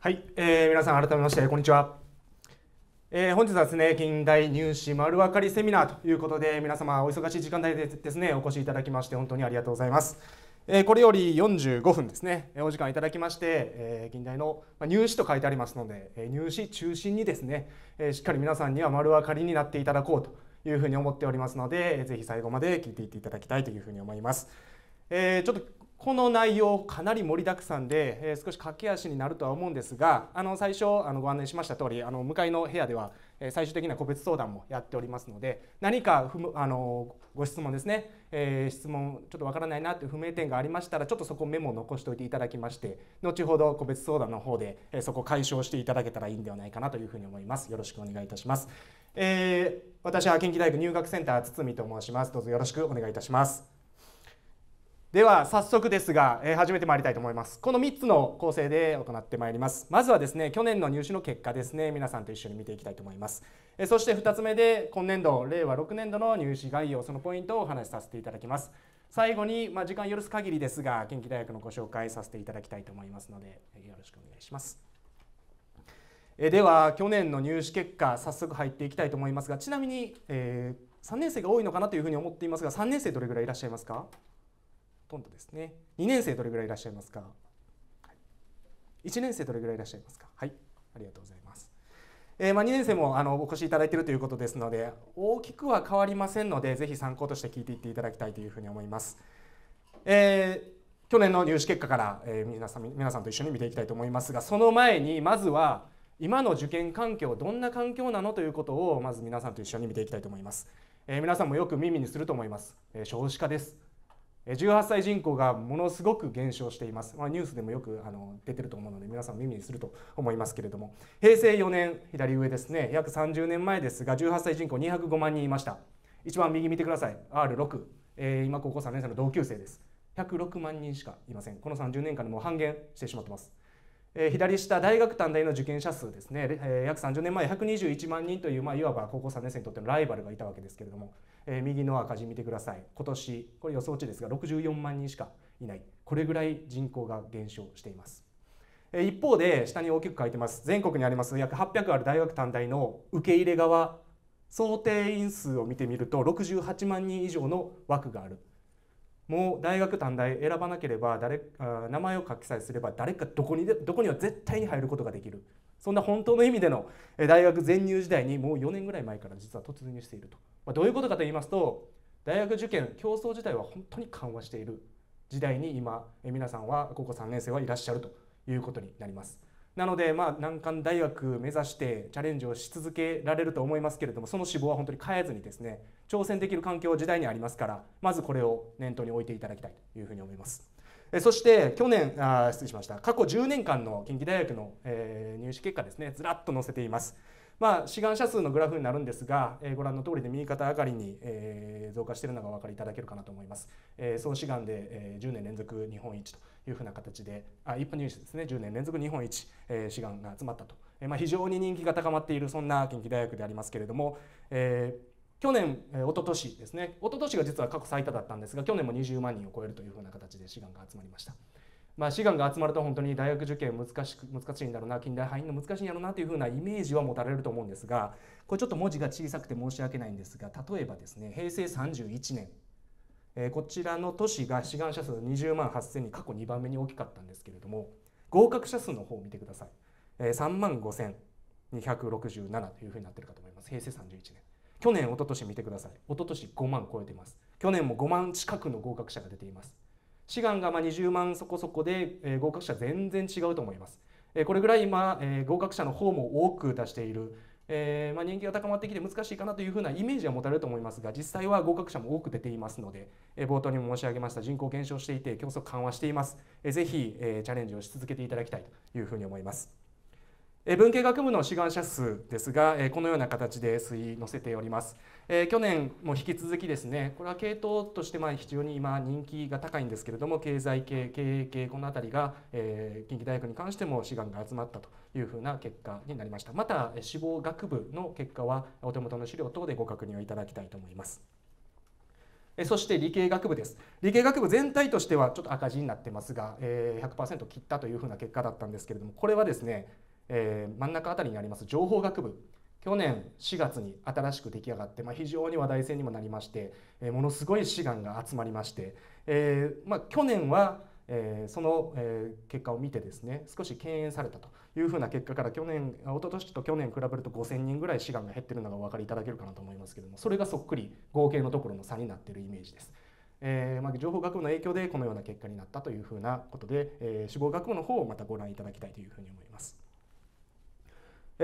はい、えー、皆さん改めましてこんにちは、えー、本日はですね近代入試丸分かりセミナーということで皆様お忙しい時間帯でですねお越しいただきまして本当にありがとうございます、えー、これより45分ですねお時間いただきまして、えー、近代の入試と書いてありますので入試中心にですねしっかり皆さんには丸分かりになっていただこうというふうに思っておりますので、ぜひ最後まで聞いていっていただきたいというふうに思います。えー、ちょっとこの内容かなり盛りだくさんで、えー、少し駆け足になるとは思うんですがあの最初あのご案内しました通りあり向かいの部屋では、えー、最終的な個別相談もやっておりますので何かふあのご質問ですね、えー、質問ちょっとわからないなという不明点がありましたらちょっとそこメモを残しておいていただきまして後ほど個別相談の方で、えそこ解消していただけたらいいんではないかなというふうに思います。よろしくお願いいたします、え私は近畿大学入学センター堤と申しますどうぞよろしくお願いいたしますでは早速ですが、えー、始めてまいりたいと思いますこの3つの構成で行ってまいりますまずはですね去年の入試の結果ですね皆さんと一緒に見ていきたいと思います、えー、そして2つ目で今年度令和6年度の入試概要そのポイントをお話しさせていただきます最後に、まあ、時間許す限りですが近畿大学のご紹介させていただきたいと思いますので、えー、よろしくお願いしますえでは去年の入試結果早速入っていきたいと思いますがちなみに、え3年生が多いのかなというふうに思っていますが3年生どれぐらいいらっしゃいますかとんどですね2年生どれぐらいいらっしゃいますか、はい、1年生どれぐらいいらっしゃいますかはいありがとうございます、えー、まあ、2年生もあのお越しいただいているということですので大きくは変わりませんのでぜひ参考として聞いていっていただきたいというふうに思います、えー、去年の入試結果から、えー、皆さん皆さんと一緒に見ていきたいと思いますがその前にまずは今の受験環境どんな環境なのということをまず皆さんと一緒に見ていきたいと思います、え皆さんもよく耳にすると思います、え少子化です18歳人口がものすごく減少しています、まあ、ニュースでもよくあの出てると思うので皆さん耳にすると思いますけれども平成4年左上ですね約30年前ですが18歳人口205万人いました一番右見てください R6、えー、今高校3年生の同級生です106万人しかいませんこの30年間でもう半減してしまってますえ左下大学短大の受験者数ですね、え約30年前121万人という、まあ、いわば高校3年生にとってのライバルがいたわけですけれどもえー、右の赤字見てください今年これ予想値ですが64万人しかいないこれぐらい人口が減少しています一方で下に大きく書いてます全国にあります約800ある大学短大の受け入れ側想定員数を見てみると68万人以上の枠があるもう大学短大選ばなければ誰名前を書きさえすれば誰かどこにでどこには絶対に入ることができるそんな本当の意味での大学全入時代にもう4年ぐらい前から実は突入していると、まあ、どういうことかと言いますと大学受験競争自体は本当に緩和している時代に今皆さんは高校3年生はいらっしゃるということになります。なので、まあ、難関大学目指してチャレンジをし続けられると思いますけれどもその志望は本当に変えずにですね挑戦できる環境時代にありますからまずこれを念頭に置いていただきたいというふうに思います。そして去年あ失礼しました過去10年間の近畿大学の、えー、入試結果ですねずらっと載せています。まあ、志願者数のグラフになるんですが、えー、ご覧の通りで右肩上がりに、えー、増加しているのがお分かりいただけるかなと思います。えー、総志願で、えー、10年連続日本一というふうな形で、あ一般入試ですね、10年連続日本一、えー、志願が集まったと、えーまあ、非常に人気が高まっている、そんな近畿大学でありますけれども、えー去年、えー、一昨年ですね一昨年が実は過去最多だったんですが去年も20万人を超えるというふうな形で志願が集まりました。まあ、志願が集まると本当に大学受験難しく難しいんだろうな近代範囲の難しいんだろうなというふうなイメージは持たれると思うんですがこれちょっと文字が小さくて申し訳ないんですが例えばですね平成31年、えー、こちらの都市が志願者数20万8000人過去2番目に大きかったんですけれども合格者数の方を見てください、えー、3万5267というふうになってるかと思います平成31年。去年一昨年見てください一昨年5万超えています去年も5万近くの合格者が出ています志願がま20万そこそこで、え合格者全然違うと思います、えこれぐらい今、え合格者の方も多く出している、えま人気が高まってきて難しいかなというふうなイメージは持たれると思いますが実際は合格者も多く出ていますので、え冒頭にも申し上げました人口減少していて競争緩和しています、えー、ぜひ、えチャレンジをし続けていただきたいというふうに思います文系学部の志願者数ですが、このような形で推移載せております。去年も引き続きですね、これは系統としてまあ非常に今人気が高いんですけれども、経済系、経営系、この辺りが近畿大学に関しても志願が集まったというふうな結果になりました。また、志望学部の結果はお手元の資料等でご確認をいただきたいと思います。そして理系学部です。理系学部全体としてはちょっと赤字になってますが、100%切ったというふうな結果だったんですけれども、これはですね、えー、真ん中あたりにあります情報学部去年4月に新しく出来上がって、まあ、非常に話題性にもなりまして、えー、ものすごい志願が集まりまして、えーまあ、去年は、えー、その、えー、結果を見てですね少し敬遠されたというふうな結果から去年一昨年と去年比べると5,000人ぐらい志願が減ってるのがお分かりいただけるかなと思いますけどもそれがそっくり合計のところの差になっているイメージです。えーまあ、情報学部の影響でこのような結果になったというふうなことで、えー、志望学部の方をまたご覧いただきたいというふうに思います。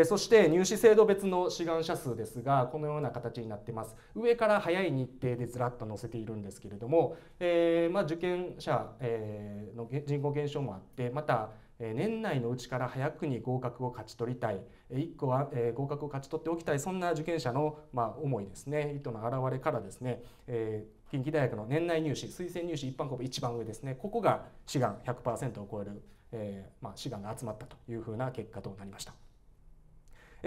そして入試制度別の志願者数ですがこのような形になってます上から早い日程でずらっと載せているんですけれども、えー、まあ、受験者、えの人口減少もあってまた年内のうちから早くに合格を勝ち取りたい1個は合格を勝ち取っておきたいそんな受験者のま思いですね意図の表れからですね、え近畿大学の年内入試推薦入試一般公募一番上ですねここが志願100%を超える、えまあ、志願が集まったというふうな結果となりました。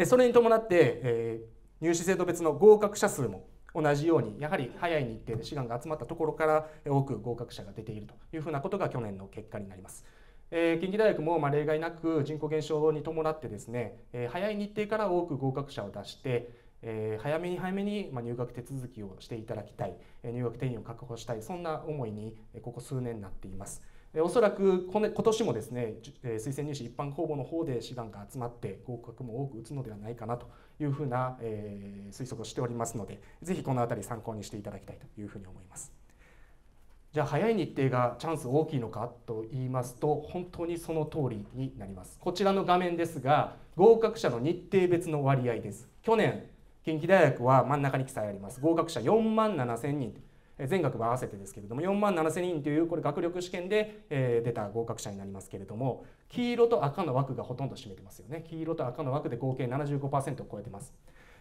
それに伴って、えー、入試制度別の合格者数も同じようにやはり早い日程で志願が集まったところから多く合格者が出ているというふうなことが去年の結果になります。えー、近畿大学もま例外なく人口減少に伴ってですね、えー、早い日程から多く合格者を出して、えー、早めに早めに入学手続きをしていただきたい入学定員を確保したいそんな思いにここ数年になっています。おそらく今年もですね推薦入試一般公募の方で志願が集まって合格も多く打つのではないかなというふうな、え推測をしておりますのでぜひこの辺り参考にしていただきたいというふうに思います。じゃあ早い日程がチャンス大きいのかと言いますと本当にその通りになりますこちらの画面ですが合格者の日程別の割合です去年近畿大学は真ん中に記載あります合格者4万7000人全学部合わせてですけれども4万7,000人というこれ学力試験で、出た合格者になりますけれども黄色と赤の枠がほとんど占めてますよね黄色と赤の枠で合計75%を超えてます。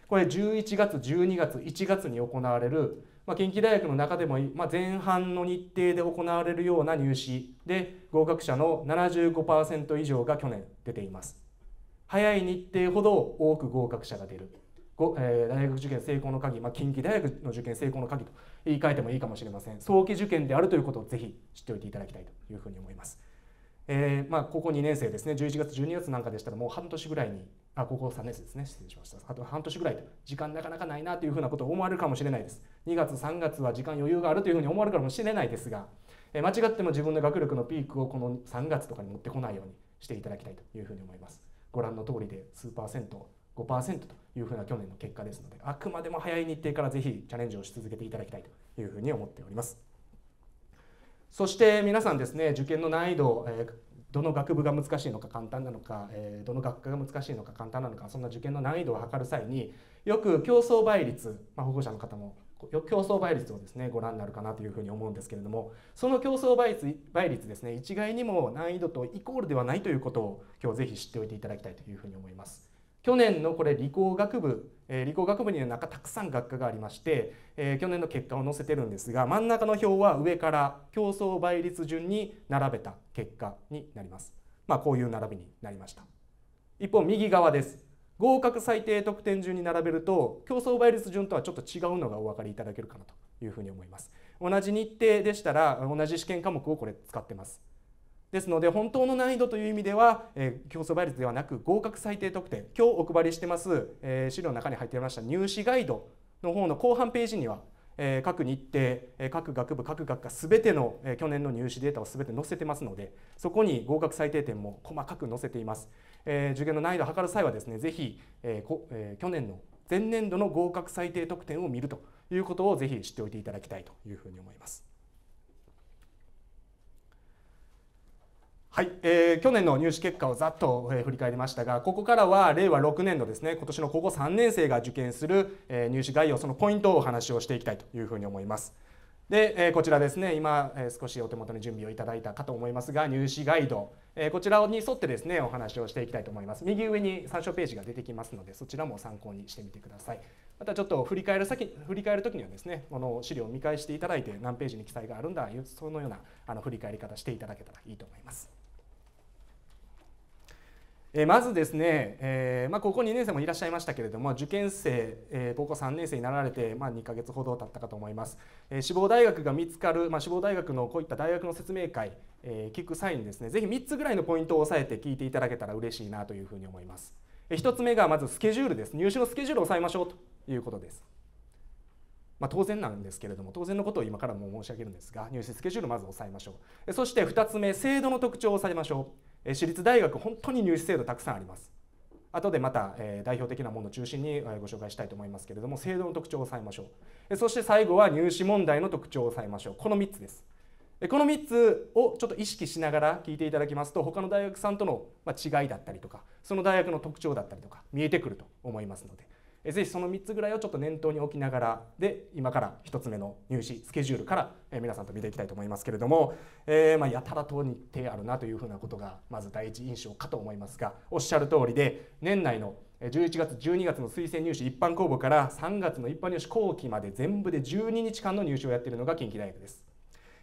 これ11月12月1月に行われる、まあ、近畿大学の中でも、前半の日程で行われるような入試で合格者の75%以上が去年出ています。早い日程ほど多く合格者が出る。大学受験成功の鍵、まあ、近畿大学の受験成功の鍵と言い換えてもいいかもしれません早期受験であるということをぜひ知っておいていただきたいというふうに思います。えーまあ、高校2年生ですね11月12月なんかでしたらもう半年ぐらいにあ高校3年生ですね失礼しましたあと半年ぐらいと時間なかなかないなというふうなことを思われるかもしれないです2月3月は時間余裕があるというふうに思われるかもしれないですが、えー、間違っても自分の学力のピークをこの3月とかに持ってこないようにしていただきたいというふうに思いますご覧の通りで数パーセント5%というふうな去年の結果ですのであくまでも早い日程からぜひチャレンジをし続けていただきたいというふうに思っておりますそして皆さんですね受験の難易度、えどの学部が難しいのか簡単なのか、えどの学科が難しいのか簡単なのかそんな受験の難易度を測る際によく競争倍率、まあ、保護者の方も競争倍率をですねご覧になるかなというふうに思うんですけれどもその競争倍率倍率ですね一概にも難易度とイコールではないということを今日ぜひ知っておいていただきたいというふうに思います。去年のこれ理工学部理工学部には中たくさん学科がありまして、え去年の結果を載せてるんですが真ん中の表は上から競争倍率順に並べた結果になります。まあ、こういう並びになりました。一方右側です。合格最低得点順に並べると競争倍率順とはちょっと違うのがお分かりいただけるかなというふうに思います。同じ日程でしたら同じ試験科目をこれ使ってます。ですので本当の難易度という意味では、えー、競争倍率ではなく合格最低得点今日お配りしてます、えー、資料の中に入っていました入試ガイドの方の後半ページには、えー、各日程、え各学部各学科全ての、え去年の入試データを全て載せてますのでそこに合格最低点も細かく載せています、え受験の難易度を測る際はですねぜひ、えこえ去年の前年度の合格最低得点を見るということをぜひ知っておいていただきたいというふうに思います。はい、えー、去年の入試結果をざっと、えー、振り返りましたがここからは令和6年度ですね今年の高校3年生が受験する、えー、入試概要そのポイントをお話をしていきたいというふうに思います。で、えー、こちらですね今、えー、少しお手元に準備をいただいたかと思いますが入試ガイド、えー、こちらに沿ってですねお話をしていきたいと思います右上に参照ページが出てきますのでそちらも参考にしてみてくださいまたちょっと振り返る先振り返る時にはですねこの資料を見返していただいて何ページに記載があるんだそのようなあの振り返り方していただけたらいいと思いますえまずですね、えまあ、高校2年生もいらっしゃいましたけれども受験生、え高校3年生になられて、まあ、2か月ほど経ったかと思います、え志望大学が見つかる、まあ、志望大学のこういった大学の説明会、え聞く際にですねぜひ3つぐらいのポイントを押さえて聞いていただけたら嬉しいなというふうに思います1つ目がまずスケジュールです入試のスケジュールを押さえましょうということですまあ、当然なんですけれども当然のことを今からも申し上げるんですが入試スケジュールまず押さえましょうそして2つ目制度の特徴を押さえましょう私立大学本当に入試制度たくさんあります後でまた、え代表的なものを中心にご紹介したいと思いますけれども制度の特徴を押さえましょうそして最後は入試問題の特徴を押さえましょうこの3つですこの3つをちょっと意識しながら聞いていただきますと他の大学さんとの違いだったりとかその大学の特徴だったりとか見えてくると思いますのでえぜひその3つぐらいをちょっと念頭に置きながらで今から1つ目の入試スケジュールから、え皆さんと見ていきたいと思いますけれども、えー、まやたらとに手あるなというふうなことがまず第一印象かと思いますがおっしゃる通りで年内の11月12月の推薦入試一般公募から3月の一般入試後期まで全部で12日間の入試をやっているのが近畿大学です。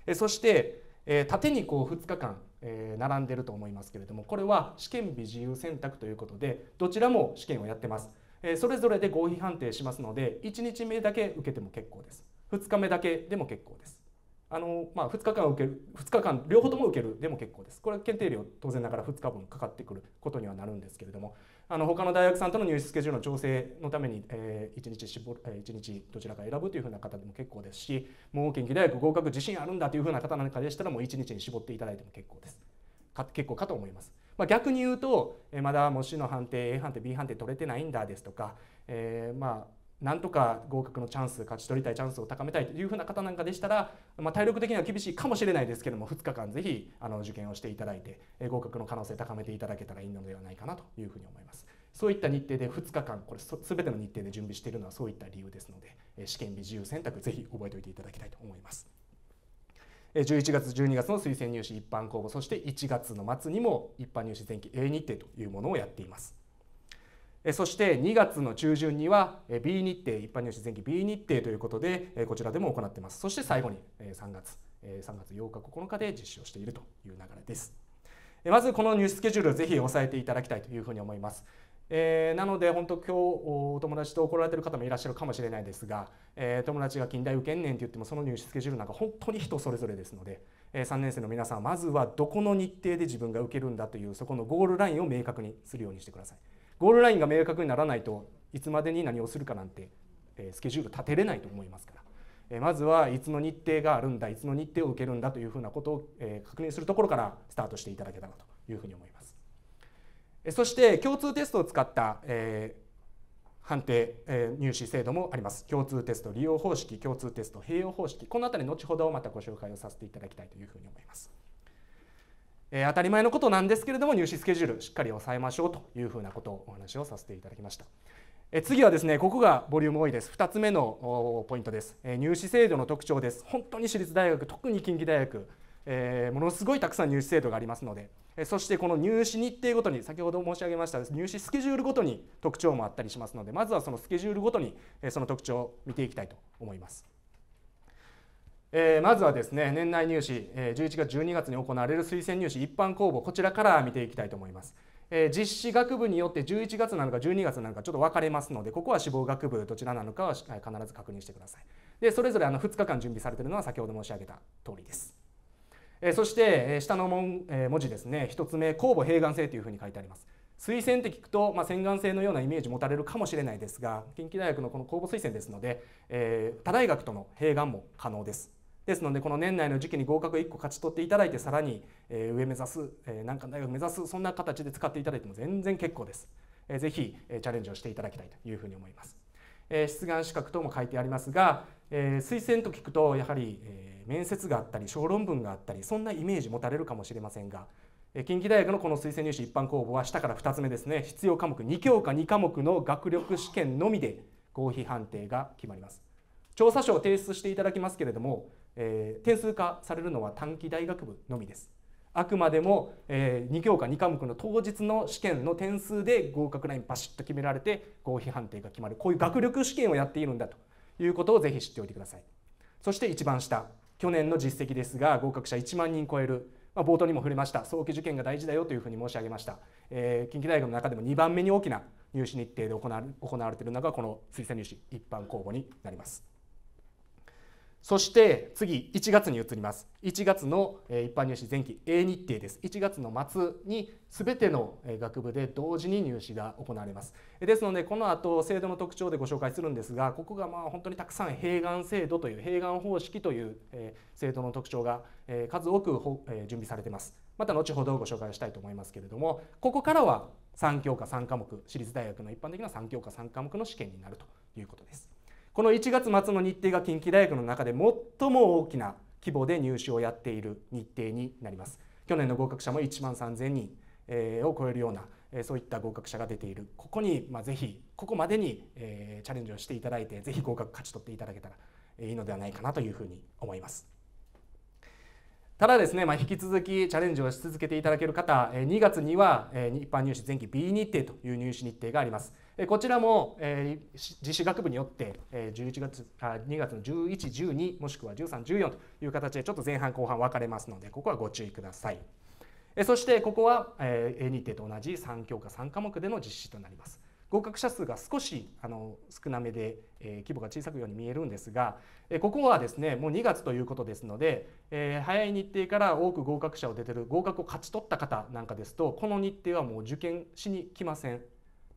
えそしてえ縦にこう2日間、え並んでると思いますけれどもこれは試験日自由選択ということでどちらも試験をやってますえそれぞれで合否判定しますので1日目だけ受けても結構です2日目だけでも結構ですあのまあ、2日間受ける2日間両方とも受けるでも結構ですこれは検定料当然ながら2日分かかってくることにはなるんですけれどもあの他の大学さんとの入試スケジュールの調整のために、えー、1, 日絞る、え1日どちらか選ぶというふうな方でも結構ですし盲研究大学合格自信あるんだというふうな方なんかでしたらもう1日に絞っていただいても結構です結構かと思います。まあ、逆に言うと、えまだ模試の判定 A 判定 B 判定取れてないんだですとか、えー、まあなんとか合格のチャンス勝ち取りたいチャンスを高めたいというふうな方なんかでしたら、まあ、体力的には厳しいかもしれないですけども2日間ぜひあの受験をしていただいて合格の可能性を高めていただけたらいいのではないかなというふうに思いますそういった日程で2日間これ全ての日程で準備しているのはそういった理由ですので試験日自由選択ぜひ覚えておいていただきたいと思います11月12月の推薦入試一般公募そして1月の末にも一般入試前期 A 日程というものをやっていますそして2月の中旬には B 日程一般入試前期 B 日程ということでこちらでも行っていますそして最後に3月3月8日9日で実施をしているという流れですまずこの入試スケジュールをぜひ押さえていただきたいというふうに思いますえー、なので本当今日お友達と怒られてる方もいらっしゃるかもしれないですが、えー、友達が近代受けんねんって言ってもその入試スケジュールなんか本当に人それぞれですので、えー、3年生の皆さんまずはどこの日程で自分が受けるんだというそこのゴールラインを明確にするようにしてください。ゴールラインが明確にならないといつまでに何をするかなんて、えスケジュール立てれないと思いますから。えまずはいつの日程があるんだいつの日程を受けるんだというふうなことを、え確認するところからスタートしていただけたらというふうに思います。そして共通テストを使った、えー、判定、えー、入試制度もあります共通テスト利用方式共通テスト併用方式この辺り後ほどまたご紹介をさせていただきたいというふうに思います、えー、当たり前のことなんですけれども入試スケジュールしっかり抑えましょうというふうなことをお話をさせていただきましたえ次はですねここがボリューム多いです2つ目のポイントです、え入試制度の特徴です本当に私立大学特に近畿大学えー、ものすごいたくさん入試制度がありますので、えそしてこの入試日程ごとに先ほど申し上げました入試スケジュールごとに特徴もあったりしますのでまずはそのスケジュールごとに、えその特徴を見ていきたいと思います。えまずはですね年内入試、え11月12月に行われる推薦入試一般公募こちらから見ていきたいと思います。え実施学部によって11月なのか12月なのかちょっと分かれますのでここは志望学部どちらなのかは必ず確認してくださいでそれぞれあの2日間準備されているのは先ほど申し上げた通りですえそして下の文,、え文字ですね1つ目酵母併願性というふうに書いてあります推薦って聞くと、まあ、洗顔性のようなイメージ持たれるかもしれないですが近畿大学のこの公募推薦ですので、えー、他大学との併願も可能ですですのでこの年内の時期に合格1個勝ち取っていただいてさらに、えー、上目指す、えー、難関大学目指すそんな形で使っていただいても全然結構です、えー、ぜひ、えチャレンジをしていただきたいというふうに思います出願資格とも書いてありますが、え推薦と聞くとやはり、え面接があったり小論文があったりそんなイメージ持たれるかもしれませんが近畿大学のこの推薦入試一般公募は下から2つ目ですね必要科目2教科2科目の学力試験のみで合否判定が決まります調査書を提出していただきますけれども、えー、点数化されるのは短期大学部のみですあくまでも、えー、2教科2科目の当日の試験の点数で合格ラインバシッと決められて合否判定が決まるこういう学力試験をやっているんだということをぜひ知っておいてくださいそして一番下去年の実績ですが合格者1万人超える、まあ、冒頭にも触れました早期受験が大事だよというふうに申し上げました、えー、近畿大学の中でも2番目に大きな入試日程で行われているのがこの推薦入試一般公募になります。そして次1月に移ります1月の一般入試前期 A 日程です1月の末にすべての学部で同時に入試が行われますですのでこの後制度の特徴でご紹介するんですがここがまあ本当にたくさん併願制度という併願方式という制度の特徴が数多く準備されていますまた後ほどご紹介したいと思いますけれどもここからは3教科3科目私立大学の一般的な3教科3科目の試験になるということですこの1月末の日程が近畿大学の中で最も大きな規模で入試をやっている日程になります去年の合格者も1万3000人を超えるようなそういった合格者が出ているここにぜひここまでにチャレンジをしていただいてぜひ合格勝ち取っていただけたらいいのではないかなというふうに思いますただですね、まあ、引き続きチャレンジをし続けていただける方2月には一般入試前期 B 日程という入試日程がありますこちらも、えー、実施学部によって、えー、11月あ2月の11、12もしくは13、14という形でちょっと前半後半分かれますのでここはご注意ください。えそしてここは、えー、A と同じ3教科3科目での実施となります。合格者数が少しあの少なめで、えー、規模が小さくように見えるんですが、えー、ここはですねもう2月ということですので、えー、早い日程から多く合格者を出てる合格を勝ち取った方なんかですとこの日程はもう受験しに来ません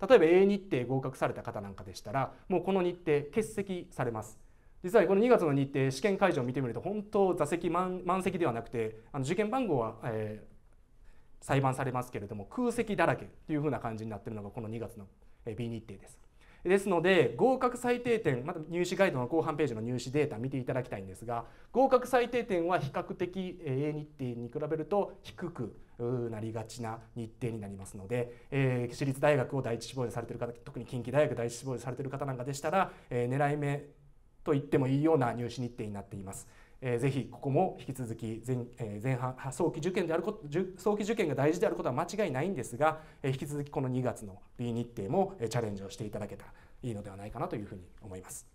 例えば A 日程合格された方なんかでしたらもうこの日程欠席されます実はこの2月の日程試験会場を見てみると本当座席満席ではなくてあの受験番号は、えー、裁判されますけれども空席だらけというふうな感じになっているのがこの2月の B 日程です。ですので合格最低点また入試ガイドの後半ページの入試データ見ていただきたいんですが合格最低点は比較的 A 日程に比べると低くなりがちな日程になりますので、えー、私立大学を第一志望にされてる方特に近畿大学第一志望にされてる方なんかでしたら、えー、狙い目と言ってもいいような入試日程になっています。ぜひここも引き続き前,、前半早期受験であること早期受験が大事であることは間違いないんですが、引き続きこの2月の B 日程も、チャレンジをしていただけたらいいのではないかなというふうに思います。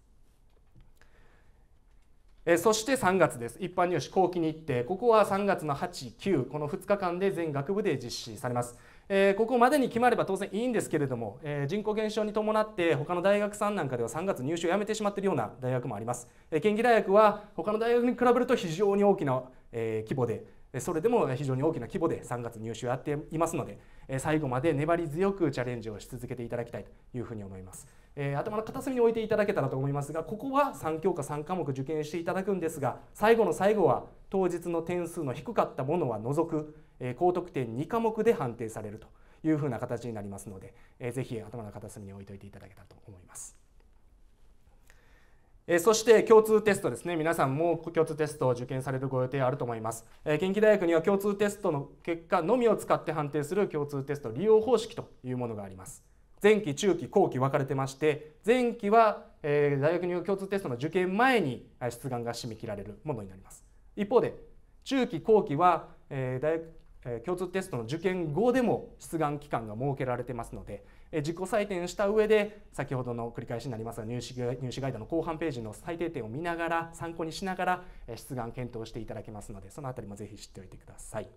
えそして3月です一般入試後期日程ここは3月の89この2日間で全学部で実施されます、えここまでに決まれば当然いいんですけれども、え人口減少に伴って他の大学さんなんかでは3月入試をやめてしまっているような大学もあります、え県議大学は他の大学に比べると非常に大きな、え規模でそれでも非常に大きな規模で3月入試をやっていますので最後まで粘り強くチャレンジをし続けていただきたいというふうに思います。えー、頭の片隅に置いていただけたらと思いますがここは3教科3科目受験していただくんですが最後の最後は当日の点数の低かったものは除く、えー、高得点2科目で判定されるというふうな形になりますので、えー、ぜひ頭の片隅に置いておいていただけたらと思います。えそして共通テストですね皆さんも共通テストを受験されるご予定あると思います、え近畿大学には共通テストの結果のみを使って判定する共通テスト利用方式というものがあります前期中期後期分かれてまして前期は、えー、大学入学共通テストの受験前に出願が締め切られるものになります一方で中期後期は、えー、大学、えー、共通テストの受験後でも出願期間が設けられてますので、えー、自己採点した上で先ほどの繰り返しになりますが入試入試ガイドの後半ページの最低点を見ながら参考にしながら出願検討していただけますのでその辺りもぜひ知っておいてください。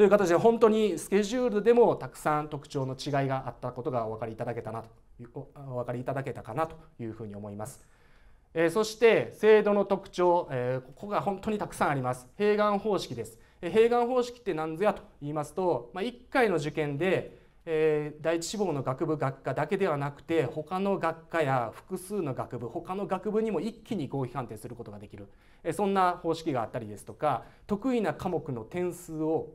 という形で本当にスケジュールでもたくさん特徴の違いがあったことがお分かりいただけたなとお分かりいただけたかなというふうに思います。えー、そして制度の特徴、えー、ここが本当にたくさんあります。併願方式です。併願方式って何ぞやと言いますと、まあ、1回の受験で、えー、第一志望の学部学科だけではなくて他の学科や複数の学部他の学部にも一気に合否判定することができる、えそんな方式があったりですとか得意な科目の点数を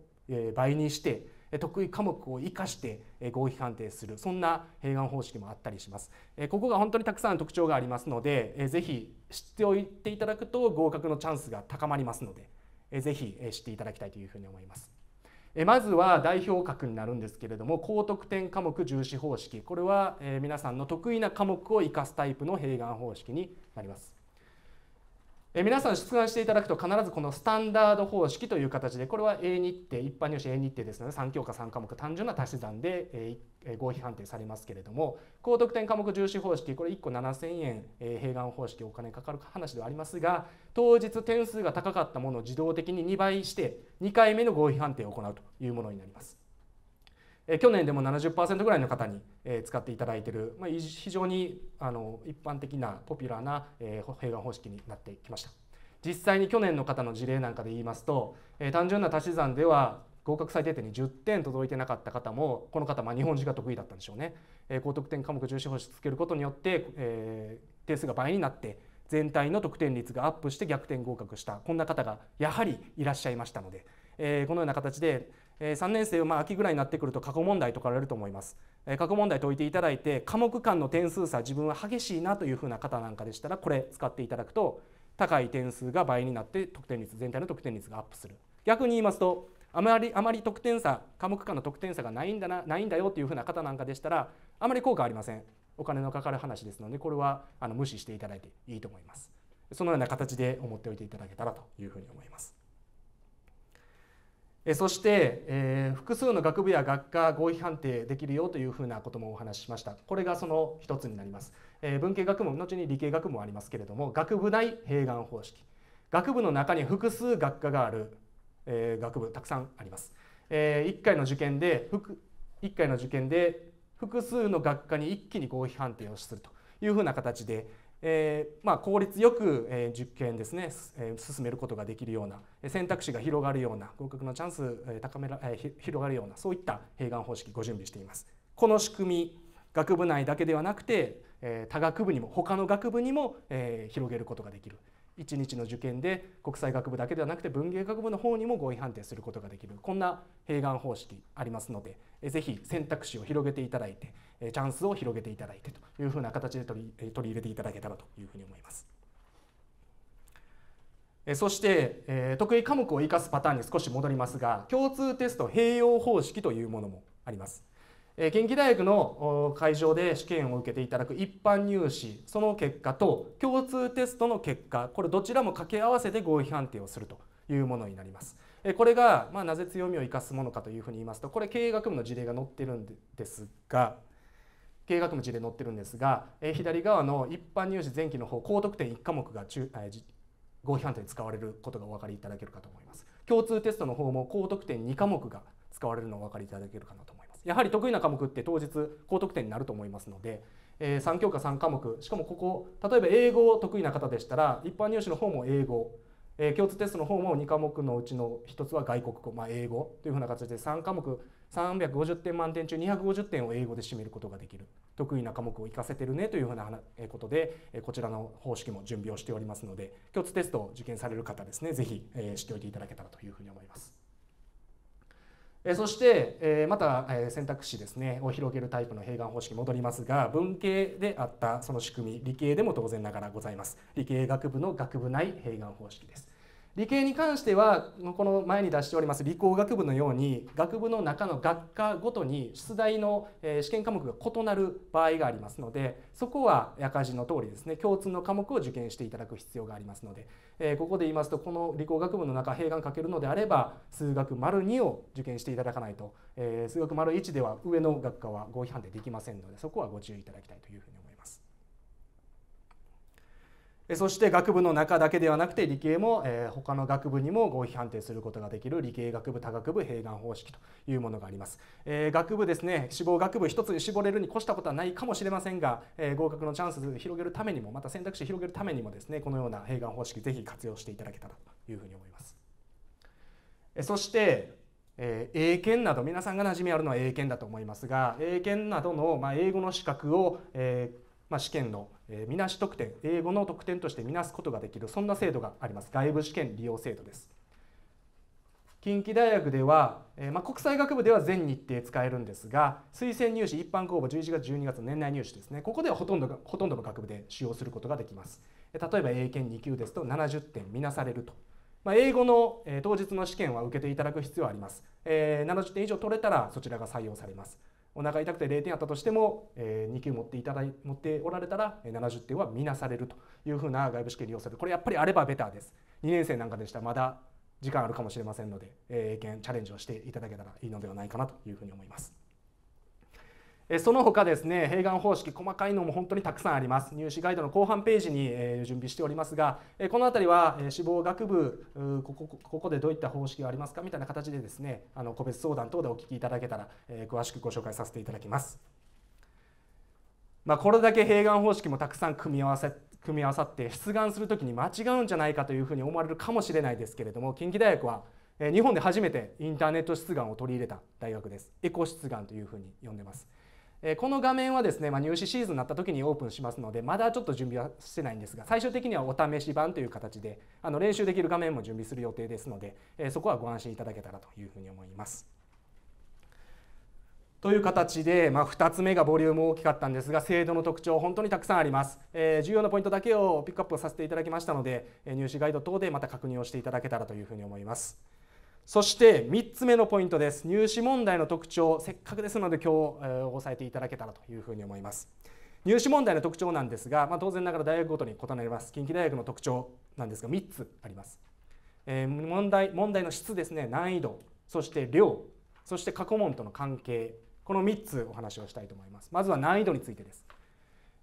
倍にして得意科目を生かして合否判定するそんな併願方式もあったりしますここが本当にたくさん特徴がありますのでぜひ知っておいていただくと合格のチャンスが高まりますのでぜひ知っていただきたいというふうに思いますまずは代表格になるんですけれども高得点科目重視方式これは皆さんの得意な科目を生かすタイプの併願方式になりますえ皆さん出願していただくと必ずこのスタンダード方式という形でこれは A 日程一般入試 A 日程ですので3教科3科目単純な足し算で、え合否判定されますけれども高得点科目重視方式これ1個7000円、え併願方式お金かかる話ではありますが当日点数が高かったものを自動的に2倍して2回目の合否判定を行うというものになります。え去年でも70%ぐらいの方に、え使っていただいている、まあ、非常にあの一般的なポピュラーな、え併願方式になってきました実際に去年の方の事例なんかで言いますと、え単純な足し算では合格最低点に10点届いてなかった方もこの方まあ日本人が得意だったんでしょうね、え高得点科目重視方をつけることによって、え点数が倍になって全体の得点率がアップして逆転合格したこんな方がやはりいらっしゃいましたので、えこのような形で3年生まあ秋ぐらいになってくると過去問題解かれると思います過去問題解いていただいて科目間の点数差自分は激しいなというふうな方なんかでしたらこれ使っていただくと高い点数が倍になって得点率全体の得点率がアップする逆に言いますとあまりあまり得点差科目間の得点差がないんだなないんだよというふうな方なんかでしたらあまり効果ありませんお金のかかる話ですのでこれはあの無視していただいていいと思いますそのような形で思っておいていただけたらというふうに思いますそして、えー、複数の学部や学科合否判定できるよというふうなこともお話ししましたこれがその一つになります、えー、文系学部後に理系学部もありますけれども学部内併願方式学部の中に複数学科がある、えー、学部たくさんあります、えー、1回の受験で1回の受験で複数の学科に一気に合否判定をするというふうな形で、えー、まあ、効率よく、え受験ですね、え進めることができるような選択肢が広がるような合格のチャンス、え高めら、え広がるようなそういった併願方式ご準備しています。この仕組み学部内だけではなくて、え他学部にも他の学部にも、え広げることができる1日の受験で国際学部だけではなくて文芸学部の方にも合意判定することができるこんな併願方式ありますのでぜひ選択肢を広げていただいてチャンスを広げていただいてというふうな形で取り取り入れていただけたらというふうに思います。そして得意科目を生かすパターンに少し戻りますが共通テスト併用方式というものもあります。近畿大学の会場で試験を受けていただく一般入試その結果と共通テストの結果これどちらも掛け合わせて合否判定をするというものになります。これが、まあ、なぜ強みを生かすものかというふうに言いますとこれ経営学部の事例が載ってるんですが経営学部の事例載ってるんですが、え左側の一般入試前期の方高得点1科目が中、合否判定に使われることがお分かりいただけるかと思います。共通テストの方も高得点2科目が使われるのお分かりいただけるかなとやはり得意な科目って当日高得点になると思いますので、えー、3教科3科目しかもここ例えば英語得意な方でしたら一般入試の方も英語、えー、共通テストの方も2科目のうちの1つは外国語、まあ、英語というふうな形で3科目350点満点中250点を英語で占めることができる得意な科目を活かせてるねというふうなことでこちらの方式も準備をしておりますので共通テストを受験される方ですね是非、えー、知っておいていただけたらというふうに思います。そしてまた選択肢ですねを広げるタイプの併願方式戻りますが文系であったその仕組み理系でも当然ながらございます理系学部の学部内併願方式です理系に関してはこの前に出しております理工学部のように学部の中の学科ごとに出題の試験科目が異なる場合がありますのでそこは赤字の通りですね共通の科目を受験していただく必要がありますので、えここで言いますとこの理工学部の中併願かけるのであれば数学丸2を受験していただかないと、え数学丸1では上の学科は合否判定できませんのでそこはご注意いただきたいというふうに思います。そして学部の中だけではなくて理系も、え他の学部にも合否判定することができる理系学部多学部併願方式というものがあります、え学部ですね志望学部一つに絞れるに越したことはないかもしれませんが、え合格のチャンスを広げるためにもまた選択肢を広げるためにもですねこのような併願方式ぜひ活用していただけたらというふうに思います、えそしてえ英検など皆さんが馴染みあるのは英検だと思いますが英検などの、まあ、英語の資格を、えまあ、試験のえー、みなし特典英語の特典としてみなすことができるそんな制度があります外部試験利用制度です近畿大学では、えー、まあ、国際学部では全日程使えるんですが推薦入試一般公募11月12月の年内入試ですねここではほとんどほとんどの学部で使用することができます例えば英検2級ですと70点みなされると、まあ、英語の、えー、当日の試験は受けていただく必要はあります、え70点以上取れたらそちらが採用されますお腹痛くて0点あったとしても、えー、2級持っていただい持っておられたら70点は見なされるというふうな外部試験利用するこれやっぱりあればベターです2年生なんかでしたらまだ時間あるかもしれませんので、えー、英検チャレンジをしていただけたらいいのではないかなというふうに思います。その他ですね、併願方式、細かいのも本当にたくさんあります。入試ガイドの後半ページに準備しておりますが、この辺りは志望学部ここ、ここでどういった方式がありますかみたいな形でですね、あの個別相談等でお聞きいただけたら、詳しくご紹介させていただきます。まあ、これだけ併願方式もたくさん組み合わせ組み合わさって出願するときに間違うんじゃないかというふうに思われるかもしれないですけれども近畿大学は日本で初めてインターネット出願を取り入れた大学ですエコ出願というふうに呼んでますえこの画面はですね、まあ、入試シーズンになった時にオープンしますのでまだちょっと準備はしてないんですが最終的にはお試し版という形であの練習できる画面も準備する予定ですので、えそこはご安心いただけたらというふうに思います。という形で、まあ、2つ目がボリューム大きかったんですが制度の特徴本当にたくさんあります、えー、重要なポイントだけをピックアップさせていただきましたので入試ガイド等でまた確認をしていただけたらというふうに思います。そして3つ目のポイントです入試問題の特徴せっかくですので今日、えー、押さえていただけたらというふうに思います入試問題の特徴なんですが、まあ、当然ながら大学ごとに異なります近畿大学の特徴なんですが3つあります、えー、問題問題の質ですね難易度そして量そして過去問との関係この3つお話をしたいと思いますまずは難易度についてです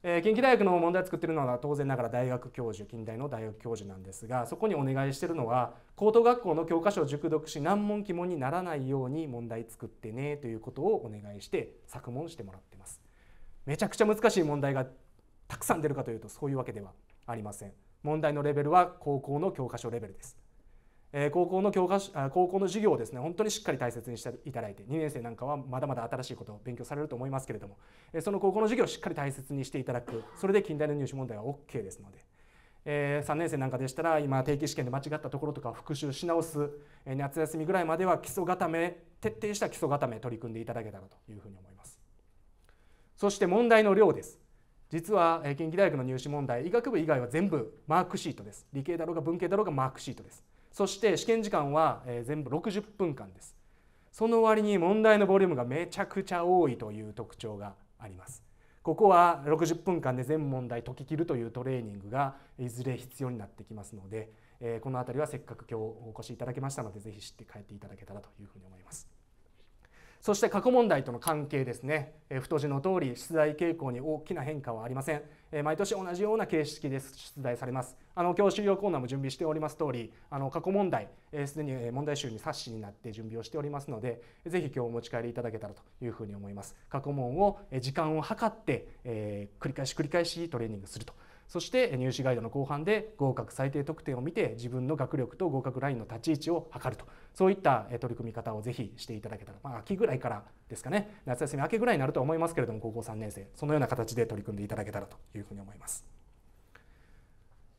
えー、近畿大学の問題を作っているのは当然ながら大学教授近代の大学教授なんですがそこにお願いしているのは高等学校の教科書を熟読し難問疑問にならないように問題作ってねということをお願いして作文してもらってます。めちゃくちゃ難しい問題がたくさん出るかというとそういうわけではありません。問題のレベルは高校の教科書レベルです。え高校の教科書高校の授業をですね本当にしっかり大切にしていただいて2年生なんかはまだまだ新しいことを勉強されると思いますけれども、えその高校の授業をしっかり大切にしていただくそれで近代の入試問題は OK ですので。え3年生なんかでしたら今定期試験で間違ったところとかを復習し直す、え夏休みぐらいまでは基礎固め徹底した基礎固め取り組んでいただけたらというふうに思いますそして問題の量です実は近畿大学の入試問題医学部以外は全部マークシートです理系だろうが文系だろうがマークシートですそして試験時間は、え全部60分間ですその割に問題のボリュームがめちゃくちゃ多いという特徴がありますここは60分間で全問題解ききるというトレーニングがいずれ必要になってきますので、えこの辺りはせっかく今日お越しいただけましたので是非知って帰っていただけたらというふうに思います。そして過去問題との関係ですね、え太字の通り出題傾向に大きな変化はありません、え毎年同じような形式で出題されますあの教習用コーナーも準備しております通りあの過去問題すで、えー、に問題集に冊子になって準備をしておりますのでぜひ今日お持ち帰りいただけたらというふうに思います過去問を時間を計って、えー、繰り返し繰り返しトレーニングするとそして入試ガイドの後半で合格最低得点を見て自分の学力と合格ラインの立ち位置を測るとそういった取り組み方をぜひしていただけたら、まあ、秋ぐらいからですかね夏休み明けぐらいになるとは思いますけれども高校3年生そのような形で取り組んでいただけたらというふうに思います。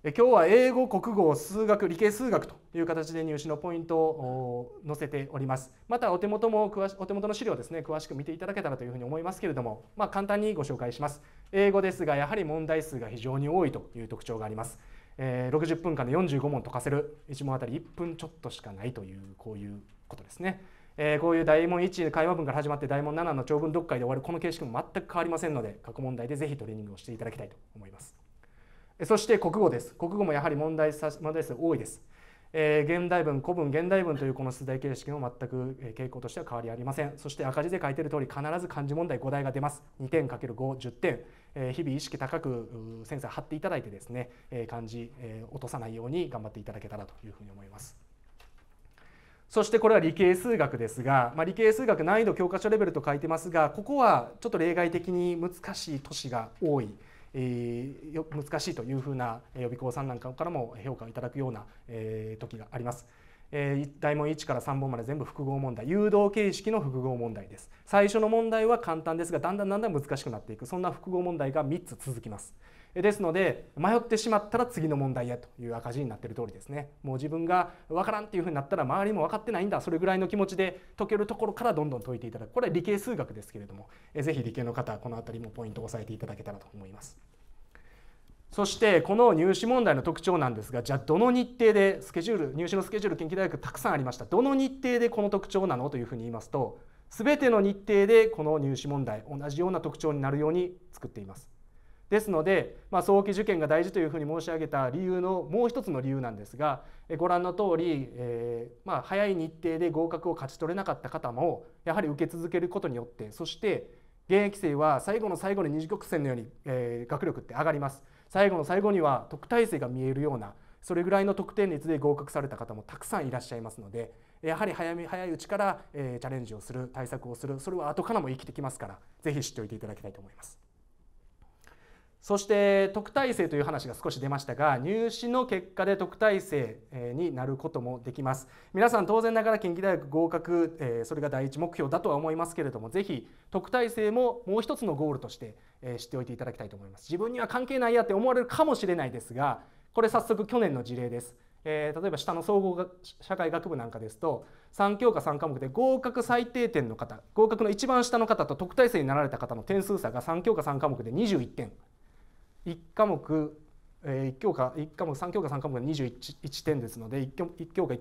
今日は英語、国語、数学、理系数学という形で入試のポイントを載せております。またお手元も詳しお手元の資料ですね、詳しく見ていただけたらというふうに思いますけれども、まあ、簡単にご紹介します。英語ですが、やはり問題数が非常に多いという特徴があります。えー、60分間で45問解かせる、1問あたり1分ちょっとしかないという、こういうことですね。えー、こういう大問1会話文から始まって大問7の長文読解で終わるこの形式も全く変わりませんので過去問題でぜひトレーニングをしていただきたいと思います。そして国語です。国語もやはり問題問題数多いです。えー、現代文、古文、現代文というこの出題形式も全く傾向としては変わりありません。そして赤字で書いている通り必ず漢字問題5題が出ます。2点 ×5、10点。えー、日々意識高くセンサー貼っていただいてですね、えー、漢字、えー、落とさないように頑張っていただけたらというふうに思います。そしてこれは理系数学ですが、まあ、理系数学難易度教科書レベルと書いてますがここはちょっと例外的に難しい都市が多い。難しいというふうな予備校さんなんかからも評価をいただくような時があります。大問1から3問まで全部複合問題誘導形式の複合問題です最初の問題は簡単ですがだんだんだんだん難しくなっていくそんな複合問題が3つ続きますですので迷ってしまったら次の問題へという赤字になってる通りですねもう自分が分からんっていうふうになったら周りも分かってないんだそれぐらいの気持ちで解けるところからどんどん解いていただくこれは理系数学ですけれども是非理系の方この辺りもポイントを押さえていただけたらと思います。そしてこの入試問題の特徴なんですがじゃあどの日程でスケジュール入試のスケジュール近畿大学たくさんありましたどの日程でこの特徴なのというふうに言いますと全ての日程でこの入試問題同じような特徴になるように作っていますですので、まあ、早期受験が大事というふうに申し上げた理由のもう一つの理由なんですがご覧の通り、えー、まあ、早い日程で合格を勝ち取れなかった方もやはり受け続けることによってそして現役生は最後の最後に二次曲線のように、えー、学力って上がります最後の最後には特待生が見えるようなそれぐらいの得点率で合格された方もたくさんいらっしゃいますのでやはり早め早いうちから、えー、チャレンジをする対策をするそれは後からも生きてきますから是非知っておいていただきたいと思います。そして特待生という話が少し出ましたが入試の結果で特待生になることもできます皆さん当然ながら近畿大学合格、それが第一目標だとは思いますけれどもぜひ特待生ももう一つのゴールとして、知っておいていただきたいと思います自分には関係ないやって思われるかもしれないですがこれ早速去年の事例です、例えば下の総合社会学部なんかですと3教科3科目で合格最低点の方合格の一番下の方と特待生になられた方の点数差が3教科3科目で21点1科目、えー、1教科1科目3教科3科目が21点ですので 1, 教1教科、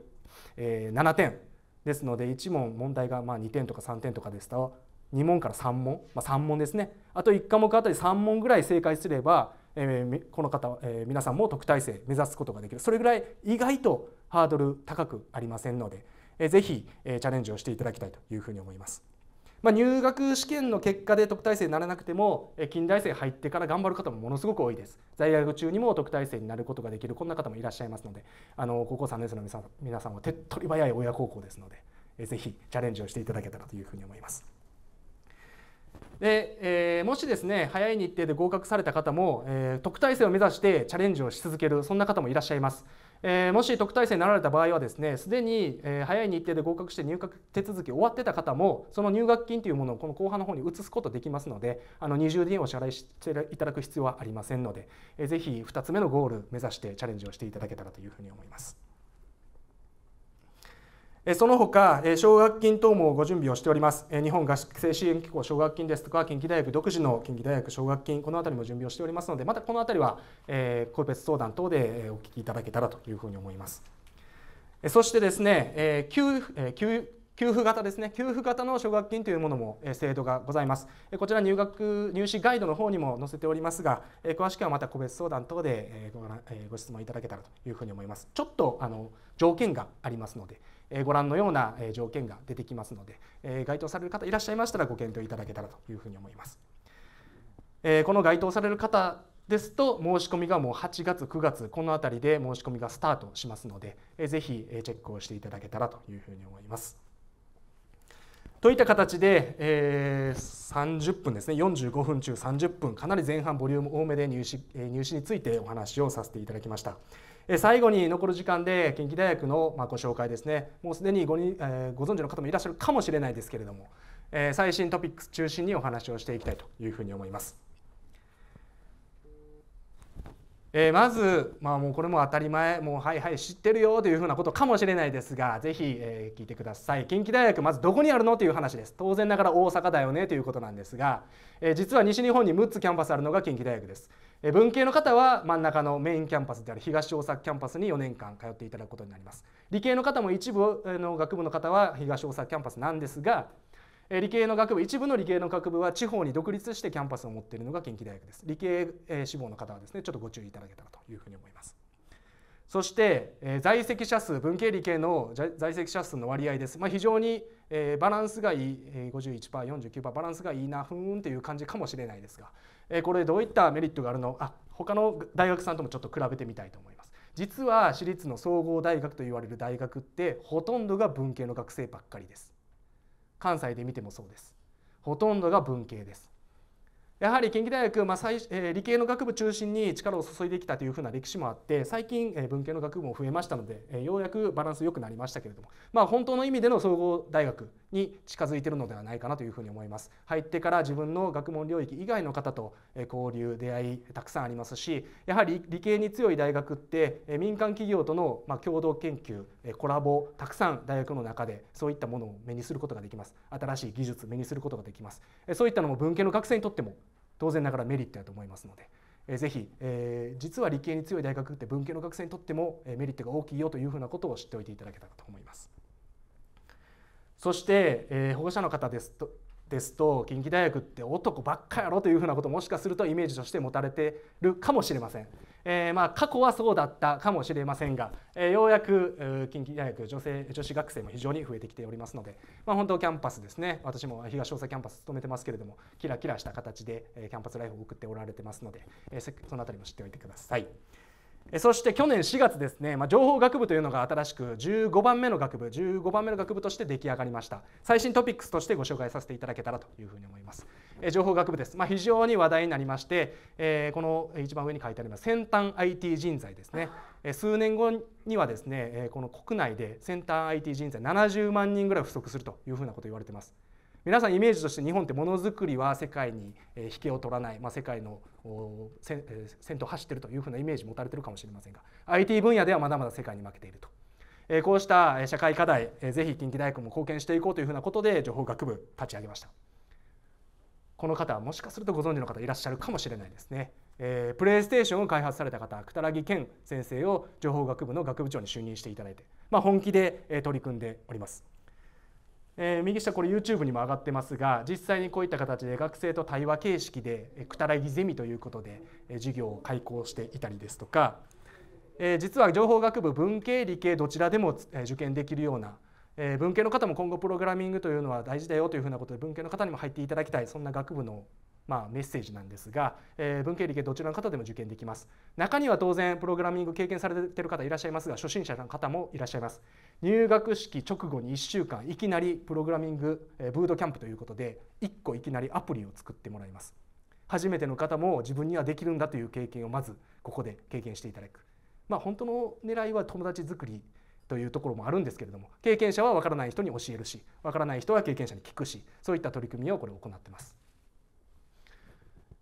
え7点ですので1問問題がまあ2点とか3点とかですと2問から3問、まあ、3問ですねあと1科目あたり3問ぐらい正解すれば、えこの方、え皆さんも特待生目指すことができるそれぐらい意外とハードル高くありませんので、え非ぜひ、えチャレンジをしていただきたいというふうに思います。まあ、入学試験の結果で特待生にならなくても近代生入ってから頑張る方もものすごく多いです在学中にも特待生になることができるこんな方もいらっしゃいますのであの高校3年生の皆さんは手っ取り早い親孝行ですのでぜひチャレンジをしていただけたらというふうに思います。でえー、もしですね早い日程で合格された方も、えー、特待生を目指してチャレンジをし続けるそんな方もいらっしゃいます。えー、もし特待生になられた場合はですねすでに、えー、早い日程で合格して入学手続き終わってた方もその入学金というものをこの後半の方に移すことできますのであの二重でお支払いしていただく必要はありませんので、えー、ぜひ2つ目のゴール目指してチャレンジをしていただけたらというふうに思います。その他、奨学金等もご準備をしております。日本合宿生支援機構奨学金ですとか、近畿大学独自の近畿大学奨学金、このあたりも準備をしておりますので、またこのあたりは、え個別相談等でお聞きいただけたらというふうに思います。そしてですね、え給付給付型ですね給付型の奨学金というものも制度がございますこちら入学入試ガイドの方にも載せておりますが詳しくはまた個別相談等でご質問いただけたらというふうに思いますちょっとあの条件がありますのでご覧のような条件が出てきますので該当される方いらっしゃいましたらご検討いただけたらというふうに思います。この該当される方ですと申し込みがもう8月9月この辺りで申し込みがスタートしますのでぜひチェックをしていただけたらというふうに思います。といった形で、えー、30分ですね45分中30分かなり前半ボリューム多めで入試入試についてお話をさせていただきました。え最後に残る時間で近畿大学のまご紹介ですねもうすでにごに、えご存知の方もいらっしゃるかもしれないですけれども、え最新トピックス中心にお話をしていきたいというふうに思います。えまず、まあ、もうこれも当たり前もうはいはい知ってるよというふうなことかもしれないですがぜひ、え聞いてください近畿大学まずどこにあるのという話です当然ながら大阪だよねということなんですが、え実は西日本に6つキャンパスあるのが近畿大学です文系の方は真ん中のメインキャンパスである東大阪キャンパスに4年間通っていただくことになります理系の方も一部の学部の方は東大阪キャンパスなんですが理系の学部一部の理系の学部は地方に独立してキャンパスを持っているのが近畿大学です理系志望の方はですねちょっとご注意いただけたらというふうに思いますそして在籍者数文系理系の在籍者数の割合です、まあ、非常にバランスがいい 51%49% バランスがいいなふーんという感じかもしれないですがえこれどういったメリットがあるのあ他の大学さんともちょっと比べてみたいと思います。実は私立の総合大学と言われる大学ってほとんどが文系の学生ばっかりです。関西で見てもそうです。ほとんどが文系です。やはり近畿大学、まあ最えー、理系の学部中心に力を注いできたというふうな歴史もあって最近、えー、文系の学部も増えましたので、えー、ようやくバランス良くなりましたけれども、まあ、本当の意味での総合大学に近づいてるのではないかなというふうに思います入ってから自分の学問領域以外の方と交流出会いたくさんありますしやはり理系に強い大学って民間企業との共同研究コラボたくさん大学の中でそういったものを目にすることができます新しい技術目にすることができますそういったのも文系の学生にとっても当然ながらメリットだと思いますので。ぜひ、えー、実は理系に強い大学って文系の学生にとってもメリットが大きいよというふうなことを知っておいていただけたらと思います。そして、えー、保護者の方ですとですと近畿大学って男ばっかやろというふうなこともしかするとイメージとして持たれてるかもしれません、えー、まあ過去はそうだったかもしれませんが、えー、ようやく近畿大学女性女子学生も非常に増えてきておりますので、まあ、本当キャンパスですね私も東大阪キャンパス勤めてますけれどもキラキラした形でキャンパスライフを送っておられてますので、えー、その辺りも知っておいてください。そして去年4月ですね、まあ、情報学部というのが新しく15番目の学部15番目の学部として出来上がりました最新トピックスとしてご紹介させていただけたらというふうに思いますえ情報学部です、まあ、非常に話題になりまして、えー、この一番上に書いてあります先端 IT 人材ですね数年後にはですねこの国内で先端 IT 人材70万人ぐらい不足するというふうなこと言われてます皆さんイメージとして日本ってものづくりは世界に引けを取らない、まあ、世界の先頭を走っているというふうなイメージ持たれてるかもしれませんが IT 分野ではまだまだ世界に負けていると。こうした社会課題ぜひ近畿大学も貢献していこうというふうなことで情報学部立ち上げましたこの方はもしかするとご存知の方いらっしゃるかもしれないですね、えー、プレイステーションを開発された方くたらぎ健先生を情報学部の学部長に就任していただいて、まあ、本気で取り組んでおりますえー、右下これ YouTube にも上がってますが実際にこういった形で学生と対話形式でくたらぎゼミということで、え授業を開講していたりですとか、えー、実は情報学部文系理系どちらでも受験できるような、えー、文系の方も今後プログラミングというのは大事だよというふうなことで文系の方にも入っていただきたいそんな学部のまあ、メッセージなんですが、えー、文系理系どちらの方でも受験できます中には当然プログラミング経験されてる方いらっしゃいますが初心者の方もいらっしゃいます入学式直後に1週間いきなりプログラミング、えー、ブードキャンプということで1個いきなりアプリを作ってもらいます初めての方も自分にはできるんだという経験をまずここで経験していただくまあ本当の狙いは友達作りというところもあるんですけれども経験者は分からない人に教えるし分からない人は経験者に聞くしそういった取り組みをこれ行ってます。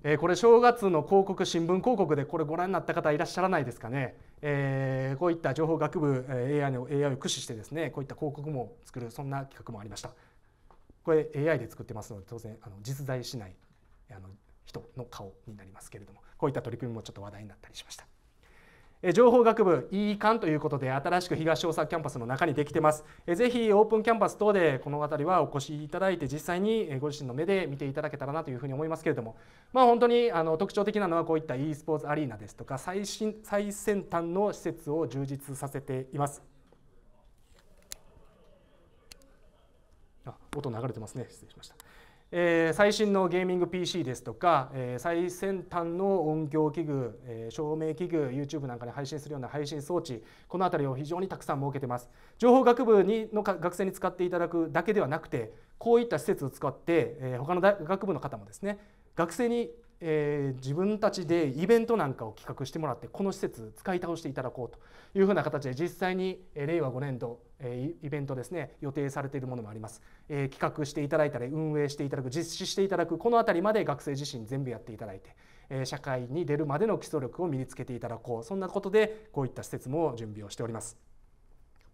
えー、これ正月の広告新聞広告でこれご覧になった方いらっしゃらないですかね、えー、こういった情報学部 AI, の AI を駆使してですねこういった広告も作るそんな企画もありましたこれ AI で作ってますので当然あの実在しないあの人の顔になりますけれどもこういった取り組みもちょっと話題になったりしました情報学部 E 館ということで新しく東大阪キャンパスの中にできてますぜひオープンキャンパス等でこの辺りはお越しいただいて実際にご自身の目で見ていただけたらなというふうに思いますけれどもまあ本当にあの特徴的なのはこういった e スポーツアリーナですとか最新最先端の施設を充実させていますあ音流れてますね失礼しましたえー、最新のゲーミング PC ですとか、えー、最先端の音響器具、えー、照明器具 YouTube なんかに配信するような配信装置この辺りを非常にたくさん設けてます情報学部にの学生に使っていただくだけではなくてこういった施設を使って、えー、他の学部の方もですね学生にえー、自分たちでイベントなんかを企画してもらってこの施設使い倒していただこうというふうな形で実際に、えー、令和5年度、えー、イベントですね予定されているものもあります、え企画していただいたり運営していただく実施していただくこの辺りまで学生自身全部やっていただいて、え社会に出るまでの基礎力を身につけていただこうそんなことでこういった施設も準備をしております。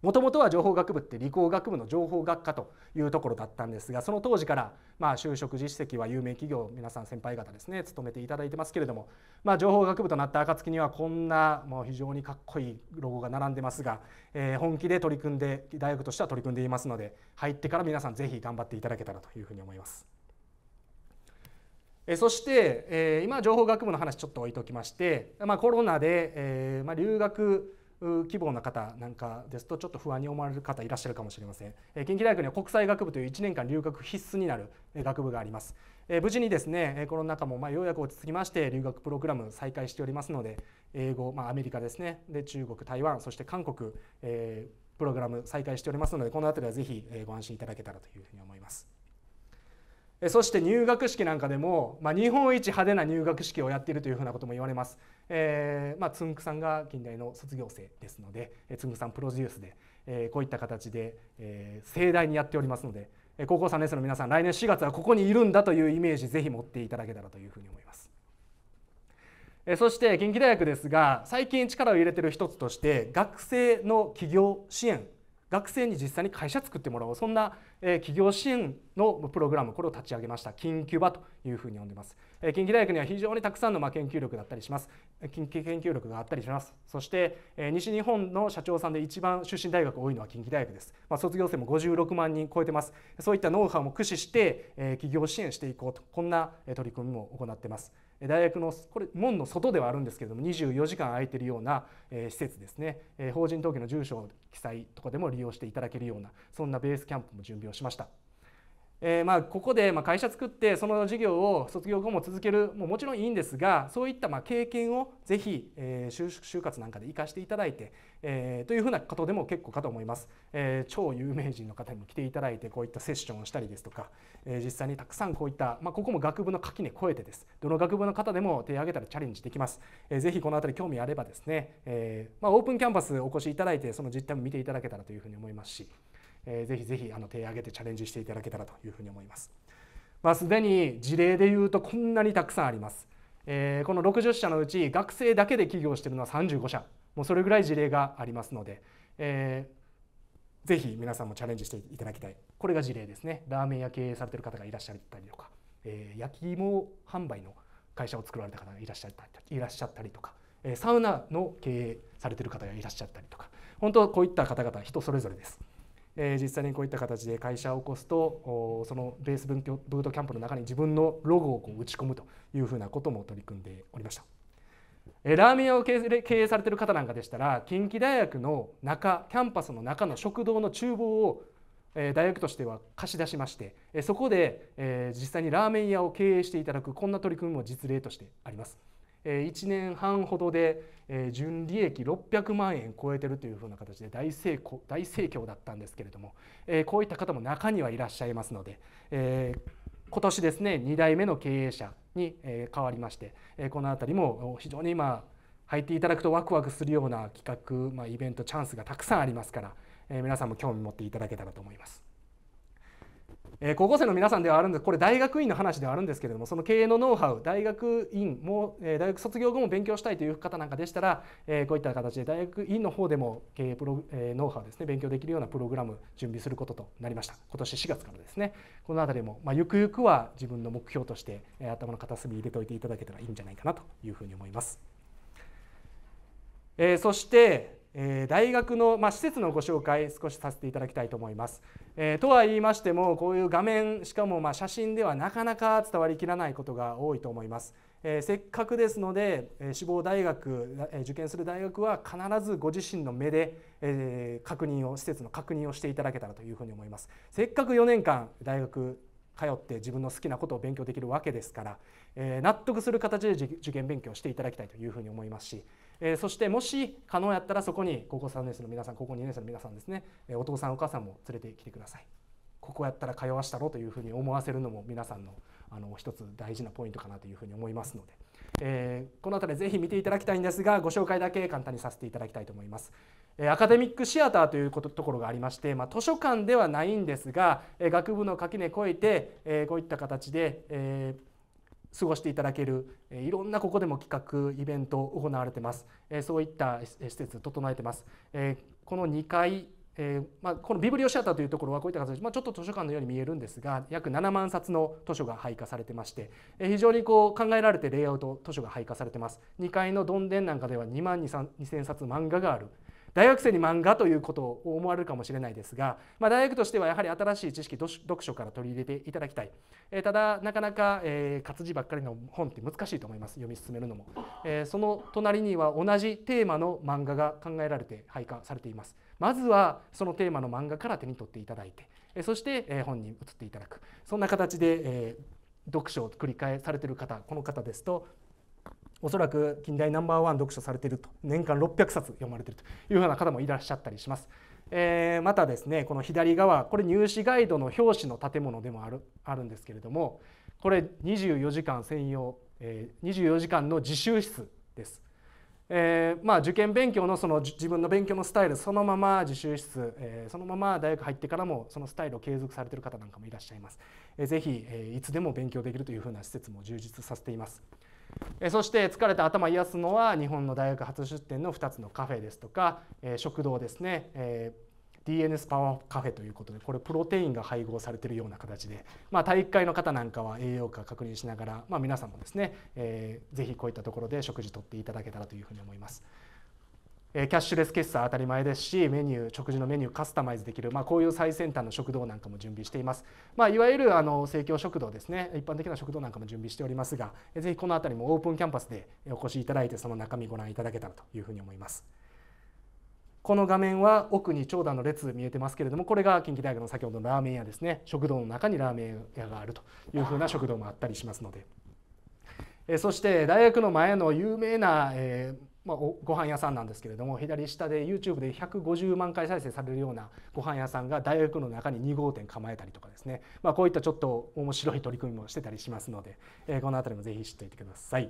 もともとは情報学部って理工学部の情報学科というところだったんですがその当時からまあ就職実績は有名企業皆さん先輩方ですね勤めていただいてますけれどもまあ情報学部となった暁にはこんなもう非常にかっこいいロゴが並んでますがえ本気で取り組んで大学としては取り組んでいますので入ってから皆さんぜひ頑張っていただけたらというふうに思います。そして、え今情報学部の話ちょっと置いておきまして、まあ、コロナで、えま留学希望の方なんかですとちょっと不安に思われる方いらっしゃるかもしれません近畿大学には国際学部という1年間留学必須になる学部があります無事にですねコロナ禍もまようやく落ち着きまして留学プログラム再開しておりますので英語、まあ、アメリカですねで中国台湾そして韓国、えー、プログラム再開しておりますのでこの辺りはぜひご安心いただけたらというふうに思います。そして入学式なんかでも、まあ、日本一派手な入学式をやっているというふうなことも言われます。えー、まあ、つんくさんが近代の卒業生ですので、えー、つんくさんプロデュースで、えー、こういった形で、えー、盛大にやっておりますので高校3年生の皆さん来年4月はここにいるんだというイメージぜひ持っていただけたらというふうに思います。そして近畿大学ですが最近力を入れてる一つとして学生の起業支援学生に実際に会社作ってもらおうそんな企業支援のプログラムこれを立ち上げました近急場というふうに呼んでます、え近畿大学には非常にたくさんのま研究力だったりします近畿研究力があったりしますそして、え西日本の社長さんで一番出身大学多いのは近畿大学です、まあ、卒業生も56万人超えてますそういったノウハウも駆使して、え企業支援していこうとこんな取り組みも行ってます大学のこれ門の外ではあるんですけれども24時間空いているような、え施設ですね、え法人登記の住所記載とかでも利用していただけるようなそんなベースキャンプも準備をしました。えー、まあここでまあ会社作ってその事業を卒業後も続けるももちろんいいんですがそういったまあ経験をぜひ、えー、就活なんかで生かしていただいて、えというふうなことでも結構かと思います、えー、超有名人の方にも来ていただいてこういったセッションをしたりですとか、え実際にたくさんこういった、まあ、ここも学部の垣根超えてですどの学部の方でも手を挙げたらチャレンジできます、えー、ぜひこの辺り興味あればですね、えまあ、オープンキャンパスお越しいただいてその実態も見ていただけたらというふうに思いますしえー、ぜひぜひあの手を挙げてチャレンジしていただけたらというふうに思います。まあ、すでに事例でいうとこんなにたくさんあります。えー、この60社のうち学生だけで起業しているのは35社もうそれぐらい事例がありますので、えー、ぜひ皆さんもチャレンジしていただきたいこれが事例ですねラーメン屋経営されている方がいらっしゃったりとか、えー、焼き芋販売の会社を作られた方がいらっしゃったりいらっしゃったりとか、えサウナの経営されている方がいらっしゃったりとか本当こういった方々人それぞれです。え実際にこういった形で会社を起こすとそのベースブートキャンプの中に自分のロゴをこう打ち込むというふうなことも取り組んでおりました。ラーメン屋を経営されてる方なんかでしたら近畿大学の中キャンパスの中の食堂の厨房を大学としては貸し出しましてそこで実際にラーメン屋を経営していただくこんな取り組みも実例としてあります1年半ほどで純利益600万円超えてるというふうな形で大成功大盛況だったんですけれどもこういった方も中にはいらっしゃいますので今年ですね2代目の経営者に変わりましてこの辺りも非常に今入っていただくとワクワクするような企画、まあ、イベントチャンスがたくさんありますから、え皆さんも興味持っていただけたらと思います。えー、高校生の皆さんではあるんですこれ大学院の話ではあるんですけれどもその経営のノウハウ大学院も、えー、大学卒業後も勉強したいという方なんかでしたら、えー、こういった形で大学院の方でも経営プロ、えノウハウですね勉強できるようなプログラム準備することとなりました今年4月からですねこの辺りも、まあ、ゆくゆくは自分の目標として、え頭の片隅に入れておいていただけたらいいんじゃないかなというふうに思います。えそしてえ大学の、まあ、施設のご紹介少しさせていただきたいと思います。えー、とは言いましてもこういう画面しかもま写真ではなかなか伝わりきらないことが多いと思います。えー、せっかくですので、え志望大学、え受験する大学は必ずご自身の目で、え確認を施設の確認をしていただけたらというふうに思います。せっかく4年間大学通って自分の好きなことを勉強できるわけですから、え納得する形で受験勉強していただきたいというふうに思いますしえー、そしてもし可能やったらそこに高校3年生の皆さん高校2年生の皆さんですね、えお父さんお母さんも連れてきてくださいここやったら通わしたろというふうに思わせるのも皆さんのあの一つ大事なポイントかなというふうに思いますので、えー、この辺りぜひ見ていただきたいんですがご紹介だけ簡単にさせていただきたいと思います。アカデミックシアターということところがありまして、まあ、図書館ではないんですが学部の垣根越えて、えー、こういった形で、えー過ごしていただけるいろんなここでも企画イベント行われてますそういった施設整えてますこの2階えー、まあ、このビブリオシアターというところはこういった形で、まあ、ちょっと図書館のように見えるんですが約7万冊の図書が配下されてまして、えー、非常にこう考えられてレイアウト図書が配下されてます2階のどんでんなんかでは2万 2, 2 0 0冊漫画がある大学生に漫画ということを思われるかもしれないですが、まあ、大学としてはやはり新しい知識読書から取り入れていただきたい、えー、ただなかなか、えー、活字ばっかりの本って難しいと思います読み進めるのも、えー、その隣には同じテーマの漫画が考えられて配下されていますまずはそのテーマの漫画から手に取っていただいて、えー、そして、えー、本に移っていただくそんな形で、えー、読書を繰り返されている方この方ですとおそらく近代ナンバーワン読書されていると年間600冊読まれているというような方もいらっしゃったりします。えー、またですねこの左側これ入試ガイドの表紙の建物でもあるあるんですけれどもこれ24時間専用、えー、24時間の自習室です。えーまあ、受験勉強のその自分の勉強のスタイルそのまま自習室、えー、そのまま大学入ってからもそのスタイルを継続されている方なんかもいらっしゃいます、えー、ぜひ、えー、いつでも勉強できるというふうな施設も充実させています。そして疲れた頭癒すのは日本の大学初出店の2つのカフェですとか、え食堂ですね、え DNS パワーカフェということでこれプロテインが配合されてるような形で、まあ、体育会の方なんかは栄養価確認しながら、まあ、皆さんもですね、えー、ぜひこういったところで食事とっていただけたらというふうに思います。キャッシュレス決済当たり前ですしメニュー食事のメニューカスタマイズできる、まあ、こういう最先端の食堂なんかも準備しています、まあ、いわゆるあの生協食堂ですね一般的な食堂なんかも準備しておりますがぜひこの辺りもオープンキャンパスでお越しいただいてその中身ご覧いただけたらというふうに思いますこの画面は奥に長蛇の列見えてますけれどもこれが近畿大学の先ほどのラーメン屋ですね食堂の中にラーメン屋があるというふうな食堂もあったりしますのでそして大学の前の有名な、えーまあ、ご飯屋さんなんですけれども左下で YouTube で150万回再生されるようなご飯屋さんが大学の中に2号店構えたりとかですね、まあ、こういったちょっと面白い取り組みもしてたりしますので、えー、この辺りもぜひ知っておいてください。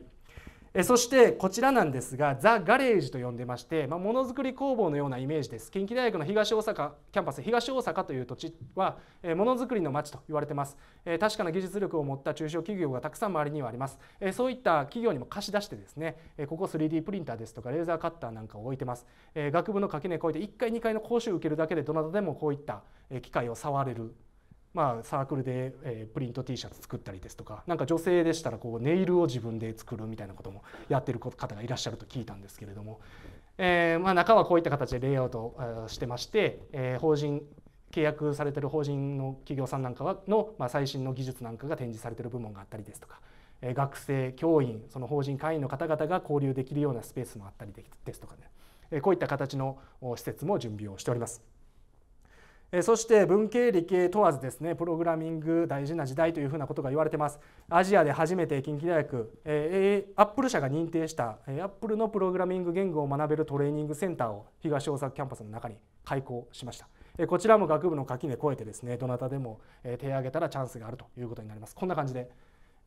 えそしてこちらなんですがザ・ガレージと呼んでましてものづくり工房のようなイメージです近畿大学の東大阪キャンパス東大阪という土地はものづくりの町と言われてます確かな技術力を持った中小企業がたくさん周りにはありますそういった企業にも貸し出してですねここ 3D プリンターですとかレーザーカッターなんかを置いてます学部の垣根越えて1階2階の講習を受けるだけでどなたでもこういった機械を触れるまあ、サークルで、えー、プリント T シャツ作ったりですとかなんか女性でしたらこうネイルを自分で作るみたいなこともやってる方がいらっしゃると聞いたんですけれども、えーまあ、中はこういった形でレイアウトしてまして、えー、法人契約されてる法人の企業さんなんかの、まあ、最新の技術なんかが展示されてる部門があったりですとか。えー、学生教員その法人会員の方々が交流できるようなスペースもあったりですとかね、えー、こういった形の施設も準備をしております。そして文系理系問わずですねプログラミング大事な時代というふうなことが言われてますアジアで初めて近畿大学、えー、アップル社が認定したアップルのプログラミング言語を学べるトレーニングセンターを東大阪キャンパスの中に開校しましたこちらも学部の垣根越えてですねどなたでも手を挙げたらチャンスがあるということになりますこんな感じで、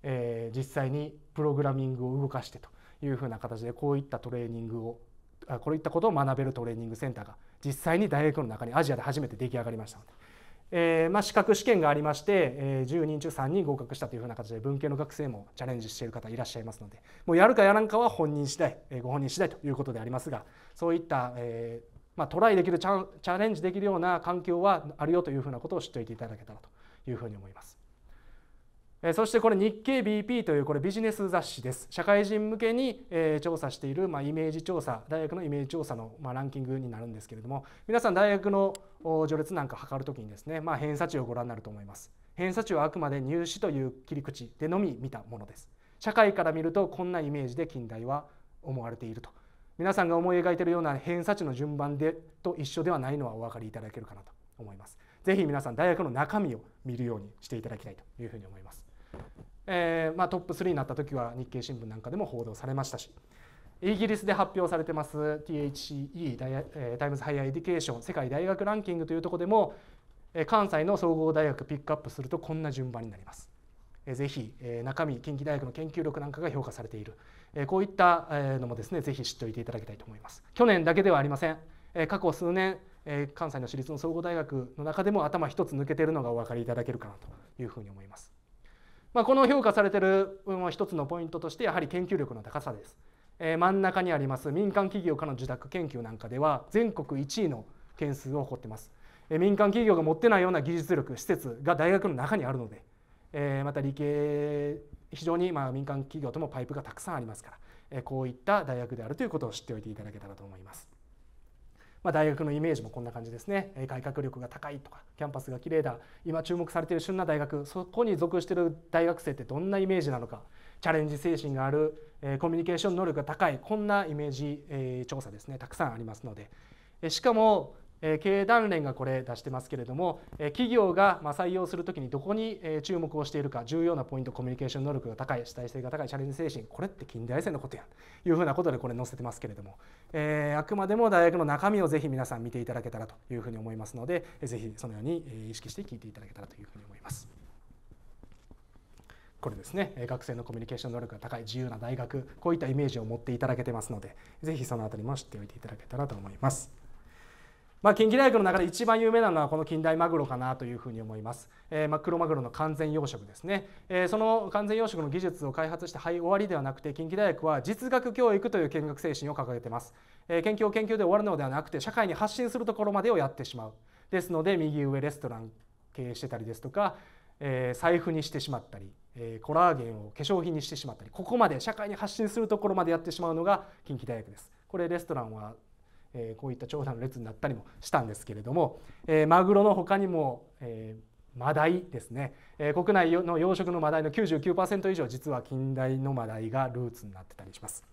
えー、実際にプログラミングを動かしてというふうな形でこういったトレーニングをこういったことを学べるトレーニングセンターが実際に大学の中にアジアで初めて出来上がりましたので、えーまあ、資格試験がありまして、えー、10人中3人合格したというふうな形で文系の学生もチャレンジしている方いらっしゃいますのでもうやるかやらんかは本人次第、えー、ご本人次第ということでありますがそういった、えーまあ、トライできるチャレンジできるような環境はあるよというふうなことを知っておいていただけたらというふうに思います。そしてこれ日経 BP というこれビジネス雑誌です社会人向けに調査しているまイメージ調査大学のイメージ調査のまランキングになるんですけれども皆さん大学の序列なんか測る時にですねまあ、偏差値をご覧になると思います偏差値はあくまで入試という切り口でのみ見たものです社会から見るとこんなイメージで近代は思われていると皆さんが思い描いているような偏差値の順番でと一緒ではないのはお分かりいただけるかなと思います是非皆さん大学の中身を見るようにしていただきたいというふうに思いますえー、まあ、トップ3になった時は日経新聞なんかでも報道されましたしイギリスで発表されてます THCE えタイムズ・ハイヤー・エディケーション世界大学ランキングというとこでも、え関西の総合大学ピックアップするとこんな順番になります。えー、ぜひ、え中身近畿大学の研究力なんかが評価されている、えこういったのもですねぜひ知っておいていただきたいと思います。去年だけではありません、え過去数年、え関西の私立の総合大学の中でも頭一つ抜けているのがお分かりいただけるかなというふうに思います。まあ、この評価されてる一つのポイントとしてやはり研究力の高さです、えー、真ん中にあります民間企業からの受託研究なんかでは全国1位の件数を誇ってます、えー、民間企業が持ってないような技術力施設が大学の中にあるので、えー、また理系非常にまあ民間企業ともパイプがたくさんありますから、えー、こういった大学であるということを知っておいていただけたらと思いますまあ、大学のイメージもこんな感じですね改革力が高いとかキャンパスが綺麗だ今注目されている旬な大学そこに属している大学生ってどんなイメージなのかチャレンジ精神があるコミュニケーション能力が高いこんなイメージ調査ですねたくさんありますのでしかもえ経営団連がこれ出してますけれども、え企業がま採用するときにどこに注目をしているか重要なポイントコミュニケーション能力が高い主体性が高いチャレンジ精神これって近代生のことやんというふうなことでこれ載せてますけれども、えあくまでも大学の中身をぜひ皆さん見ていただけたらというふうに思いますのでぜひそのように意識して聞いていただけたらというふうに思います。これですね学生のコミュニケーション能力が高い自由な大学こういったイメージを持っていただけてますのでぜひそのあたりも知っておいていただけたらと思います。まあ、近畿大学の中で一番有名なのはこの近代マグロかなというふうに思います、えー、まクロマグロの完全養殖ですね、えー、その完全養殖の技術を開発してはい終わりではなくて近畿大学は実学教育という見学精神を掲げてます、えー、研究を研究で終わるのではなくて社会に発信するところまでをやってしまうですので右上レストラン経営してたりですとか、え財布にしてしまったり、えコラーゲンを化粧品にしてしまったりここまで社会に発信するところまでやってしまうのが近畿大学ですこれレストランはえこういった長蛇の列になったりもしたんですけれども、えマグロの他にも、えマダイですね、え国内の養殖のマダイの99%以上実は近代のマダイがルーツになってたりします、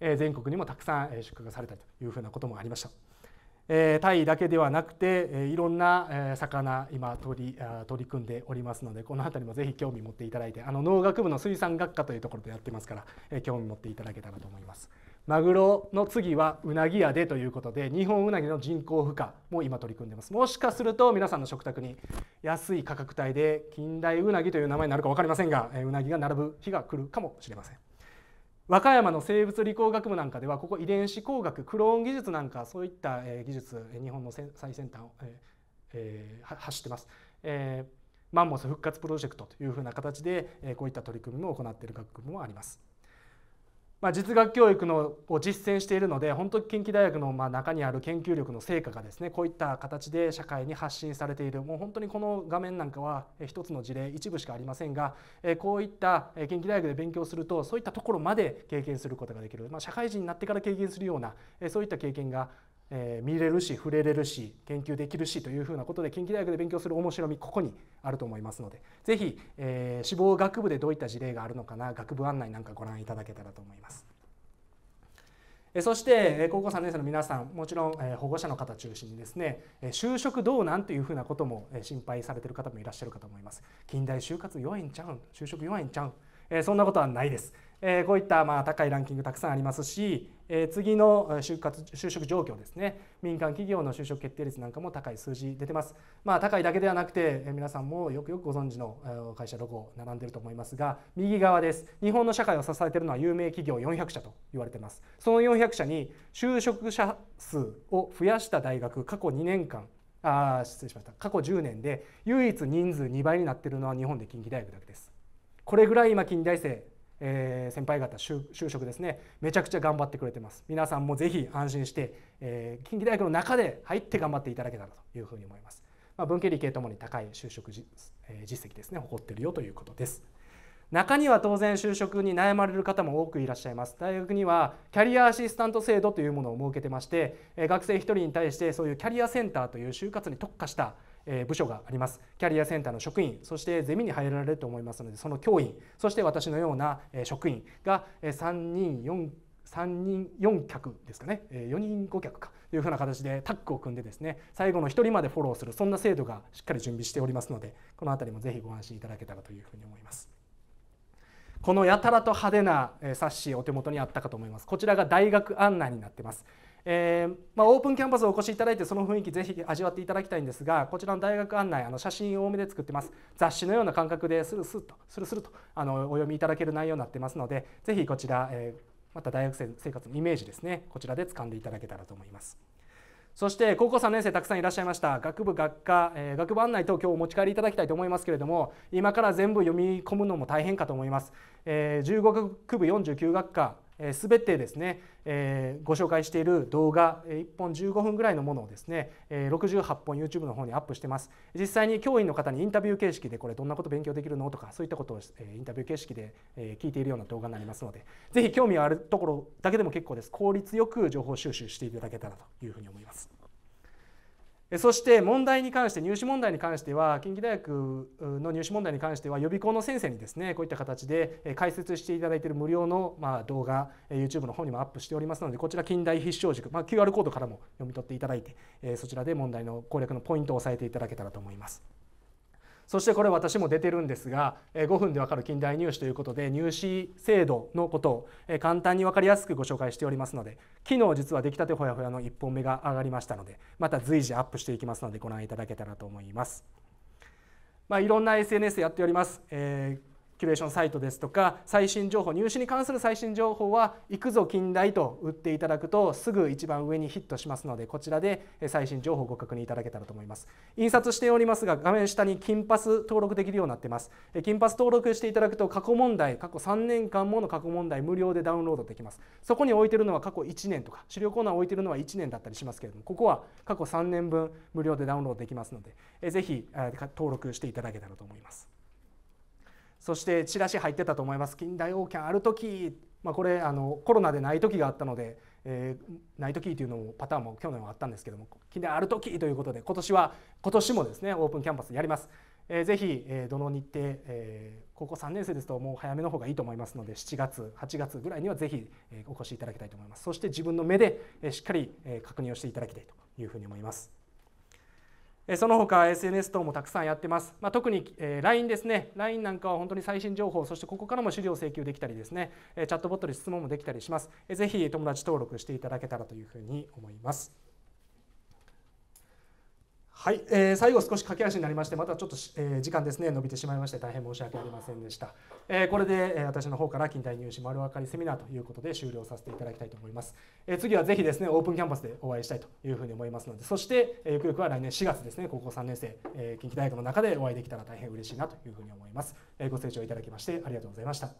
え全国にもたくさん出荷がされたりというふうなこともありましたえタイだけではなくて、えいろんな、え魚今取り取り組んでおりますのでこの辺りもぜひ興味持っていただいてあの農学部の水産学科というところでやってますから、え興味持っていただけたらと思います。マグロの次はうなぎやでということで日本うなぎの人工孵化も今取り組んでますもしかすると皆さんの食卓に安い価格帯で近代うなぎという名前になるか分かりませんがうなぎが並ぶ日が来るかもしれません和歌山の生物理工学部なんかではここ遺伝子工学クローン技術なんかそういった技術日本の最先端を、ええ走ってます、えマンモス復活プロジェクトというふうな形でこういった取り組みも行っている学部もありますまあ、実学教育のを実践しているので本当に近畿大学のま中にある研究力の成果がですねこういった形で社会に発信されているもう本当にこの画面なんかは一つの事例一部しかありませんがこういった近畿大学で勉強するとそういったところまで経験することができる、まあ、社会人になってから経験するようなそういった経験がえー、見れるし触れれるし研究できるしというふうなことで近畿大学で勉強する面白みここにあると思いますので是非、えー、志望学部でどういった事例があるのかな学部案内なんかご覧いただけたらと思います。そして高校3年生の皆さんもちろん保護者の方中心にですね就職どうなんというふうなことも心配されてる方もいらっしゃるかと思います近代就活いんちゃうん就職いんちゃうそんなことはないですえこういったまあ高いランキングたくさんありますし、え次の就活就職状況ですね民間企業の就職決定率なんかも高い数字出てます、まあ、高いだけではなくて、え皆さんもよくよくご存知の会社ロゴ並んでると思いますが右側です日本の社会を支えてるのは有名企業400社と言われてますその400社に就職者数を増やした大学過去2年間あ失礼しました過去10年で唯一人数2倍になってるのは日本で近畿大学だけですこれぐらい今近代生えー、先輩方就職ですねめちゃくちゃ頑張ってくれてます皆さんもぜひ安心して、えー、近畿大学の中で入って頑張っていただけたらというふうに思います、まあ、文系理系ともに高い就職実,、えー、実績ですね誇ってるよということです中には当然就職に悩まれる方も多くいらっしゃいます大学にはキャリアアシスタント制度というものを設けてましてえ学生1人に対してそういうキャリアセンターという就活に特化した部署がありますキャリアセンターの職員そしてゼミに入られると思いますのでその教員そして私のような職員が3人4 3人4脚ですかね4人5脚かというふうな形でタッグを組んでですね最後の1人までフォローするそんな制度がしっかり準備しておりますのでこの辺りもぜひご安心いただけたらというふうに思います。このやたらと派手な冊子お手元にあったかと思いますこちらが大学案内になってますえー、まあ、オープンキャンパスをお越しいただいてその雰囲気ぜひ味わっていただきたいんですがこちらの大学案内あの写真多めで作ってます雑誌のような感覚でするするとスルスとあのお読みいただける内容になってますのでぜひこちら、えー、また大学生生活のイメージですねこちらで掴んでいただけたらと思います。そして高校3年生たくさんいらっしゃいました学部学科、えー、学部案内等今日お持ち帰りいただきたいと思いますけれども今から全部読み込むのも大変かと思います、えー、15学部49学科すべてですね、えー、ご紹介している動画1本15分ぐらいのものをですね、えー、68本 YouTube の方にアップしてます実際に教員の方にインタビュー形式でこれどんなこと勉強できるのとかそういったことをインタビュー形式で聞いているような動画になりますのでぜひ興味あるところだけでも結構です効率よく情報収集していただけたらというふうに思います。そして問題に関して入試問題に関しては近畿大学の入試問題に関しては予備校の先生にですねこういった形で解説していただいている無料のま動画 YouTube の方にもアップしておりますのでこちら近代必勝塾、まあ、QR コードからも読み取っていただいてそちらで問題の攻略のポイントを押さえていただけたらと思います。そしてこれ私も出てるんですが5分でわかる近代入試ということで入試制度のことを簡単に分かりやすくご紹介しておりますので昨日実は出来たてほやほやの1本目が上がりましたのでまた随時アップしていきますのでご覧いただけたらと思います。まあ、いろんな SNS やっております、えーキュレーションサイトですとか最新情報入試に関する最新情報は「行くぞ近代」と打っていただくとすぐ一番上にヒットしますのでこちらで最新情報をご確認いただけたらと思います印刷しておりますが画面下に金パス登録できるようになってます金パス登録していただくと過去問題過去3年間もの過去問題無料でダウンロードできますそこに置いてるのは過去1年とか資料コーナー置いてるのは1年だったりしますけれどもここは過去3年分無料でダウンロードできますのでぜひ登録していただけたらと思いますそしてチラシ入ってたと思います近代王権ある時、まあ、これあのコロナでない時があったので、えー、ない時というのもパターンも去年はあったんですけども近代ある時ということで今年は今年もですねオープンキャンパスやります。えー、ぜひ、えー、どの日程、えー、高校3年生ですともう早めの方がいいと思いますので7月8月ぐらいにはぜひ、えー、お越しいただきたいと思いますそして自分の目で、えー、しっかり、えー、確認をしていただきたいというふうに思いますその他 SNS 等もたくさんやってます、まあ、特に LINE ですね LINE なんかは本当に最新情報そしてここからも資料請求できたりですねチャットボットで質問もできたりしますぜひ友達登録していただけたらというふうに思いますはい、えー、最後少し駆け足になりましてまたちょっと、えー、時間ですね伸びてしまいまして大変申し訳ありませんでした、えー、これで、え私の方から近代入試丸分かりセミナーということで終了させていただきたいと思います、え次はぜひですねオープンキャンパスでお会いしたいというふうに思いますのでそして、えゆくゆくは来年4月ですね高校3年生、え近畿大学の中でお会いできたら大変嬉しいなというふうに思います、えご清聴いただきましてありがとうございました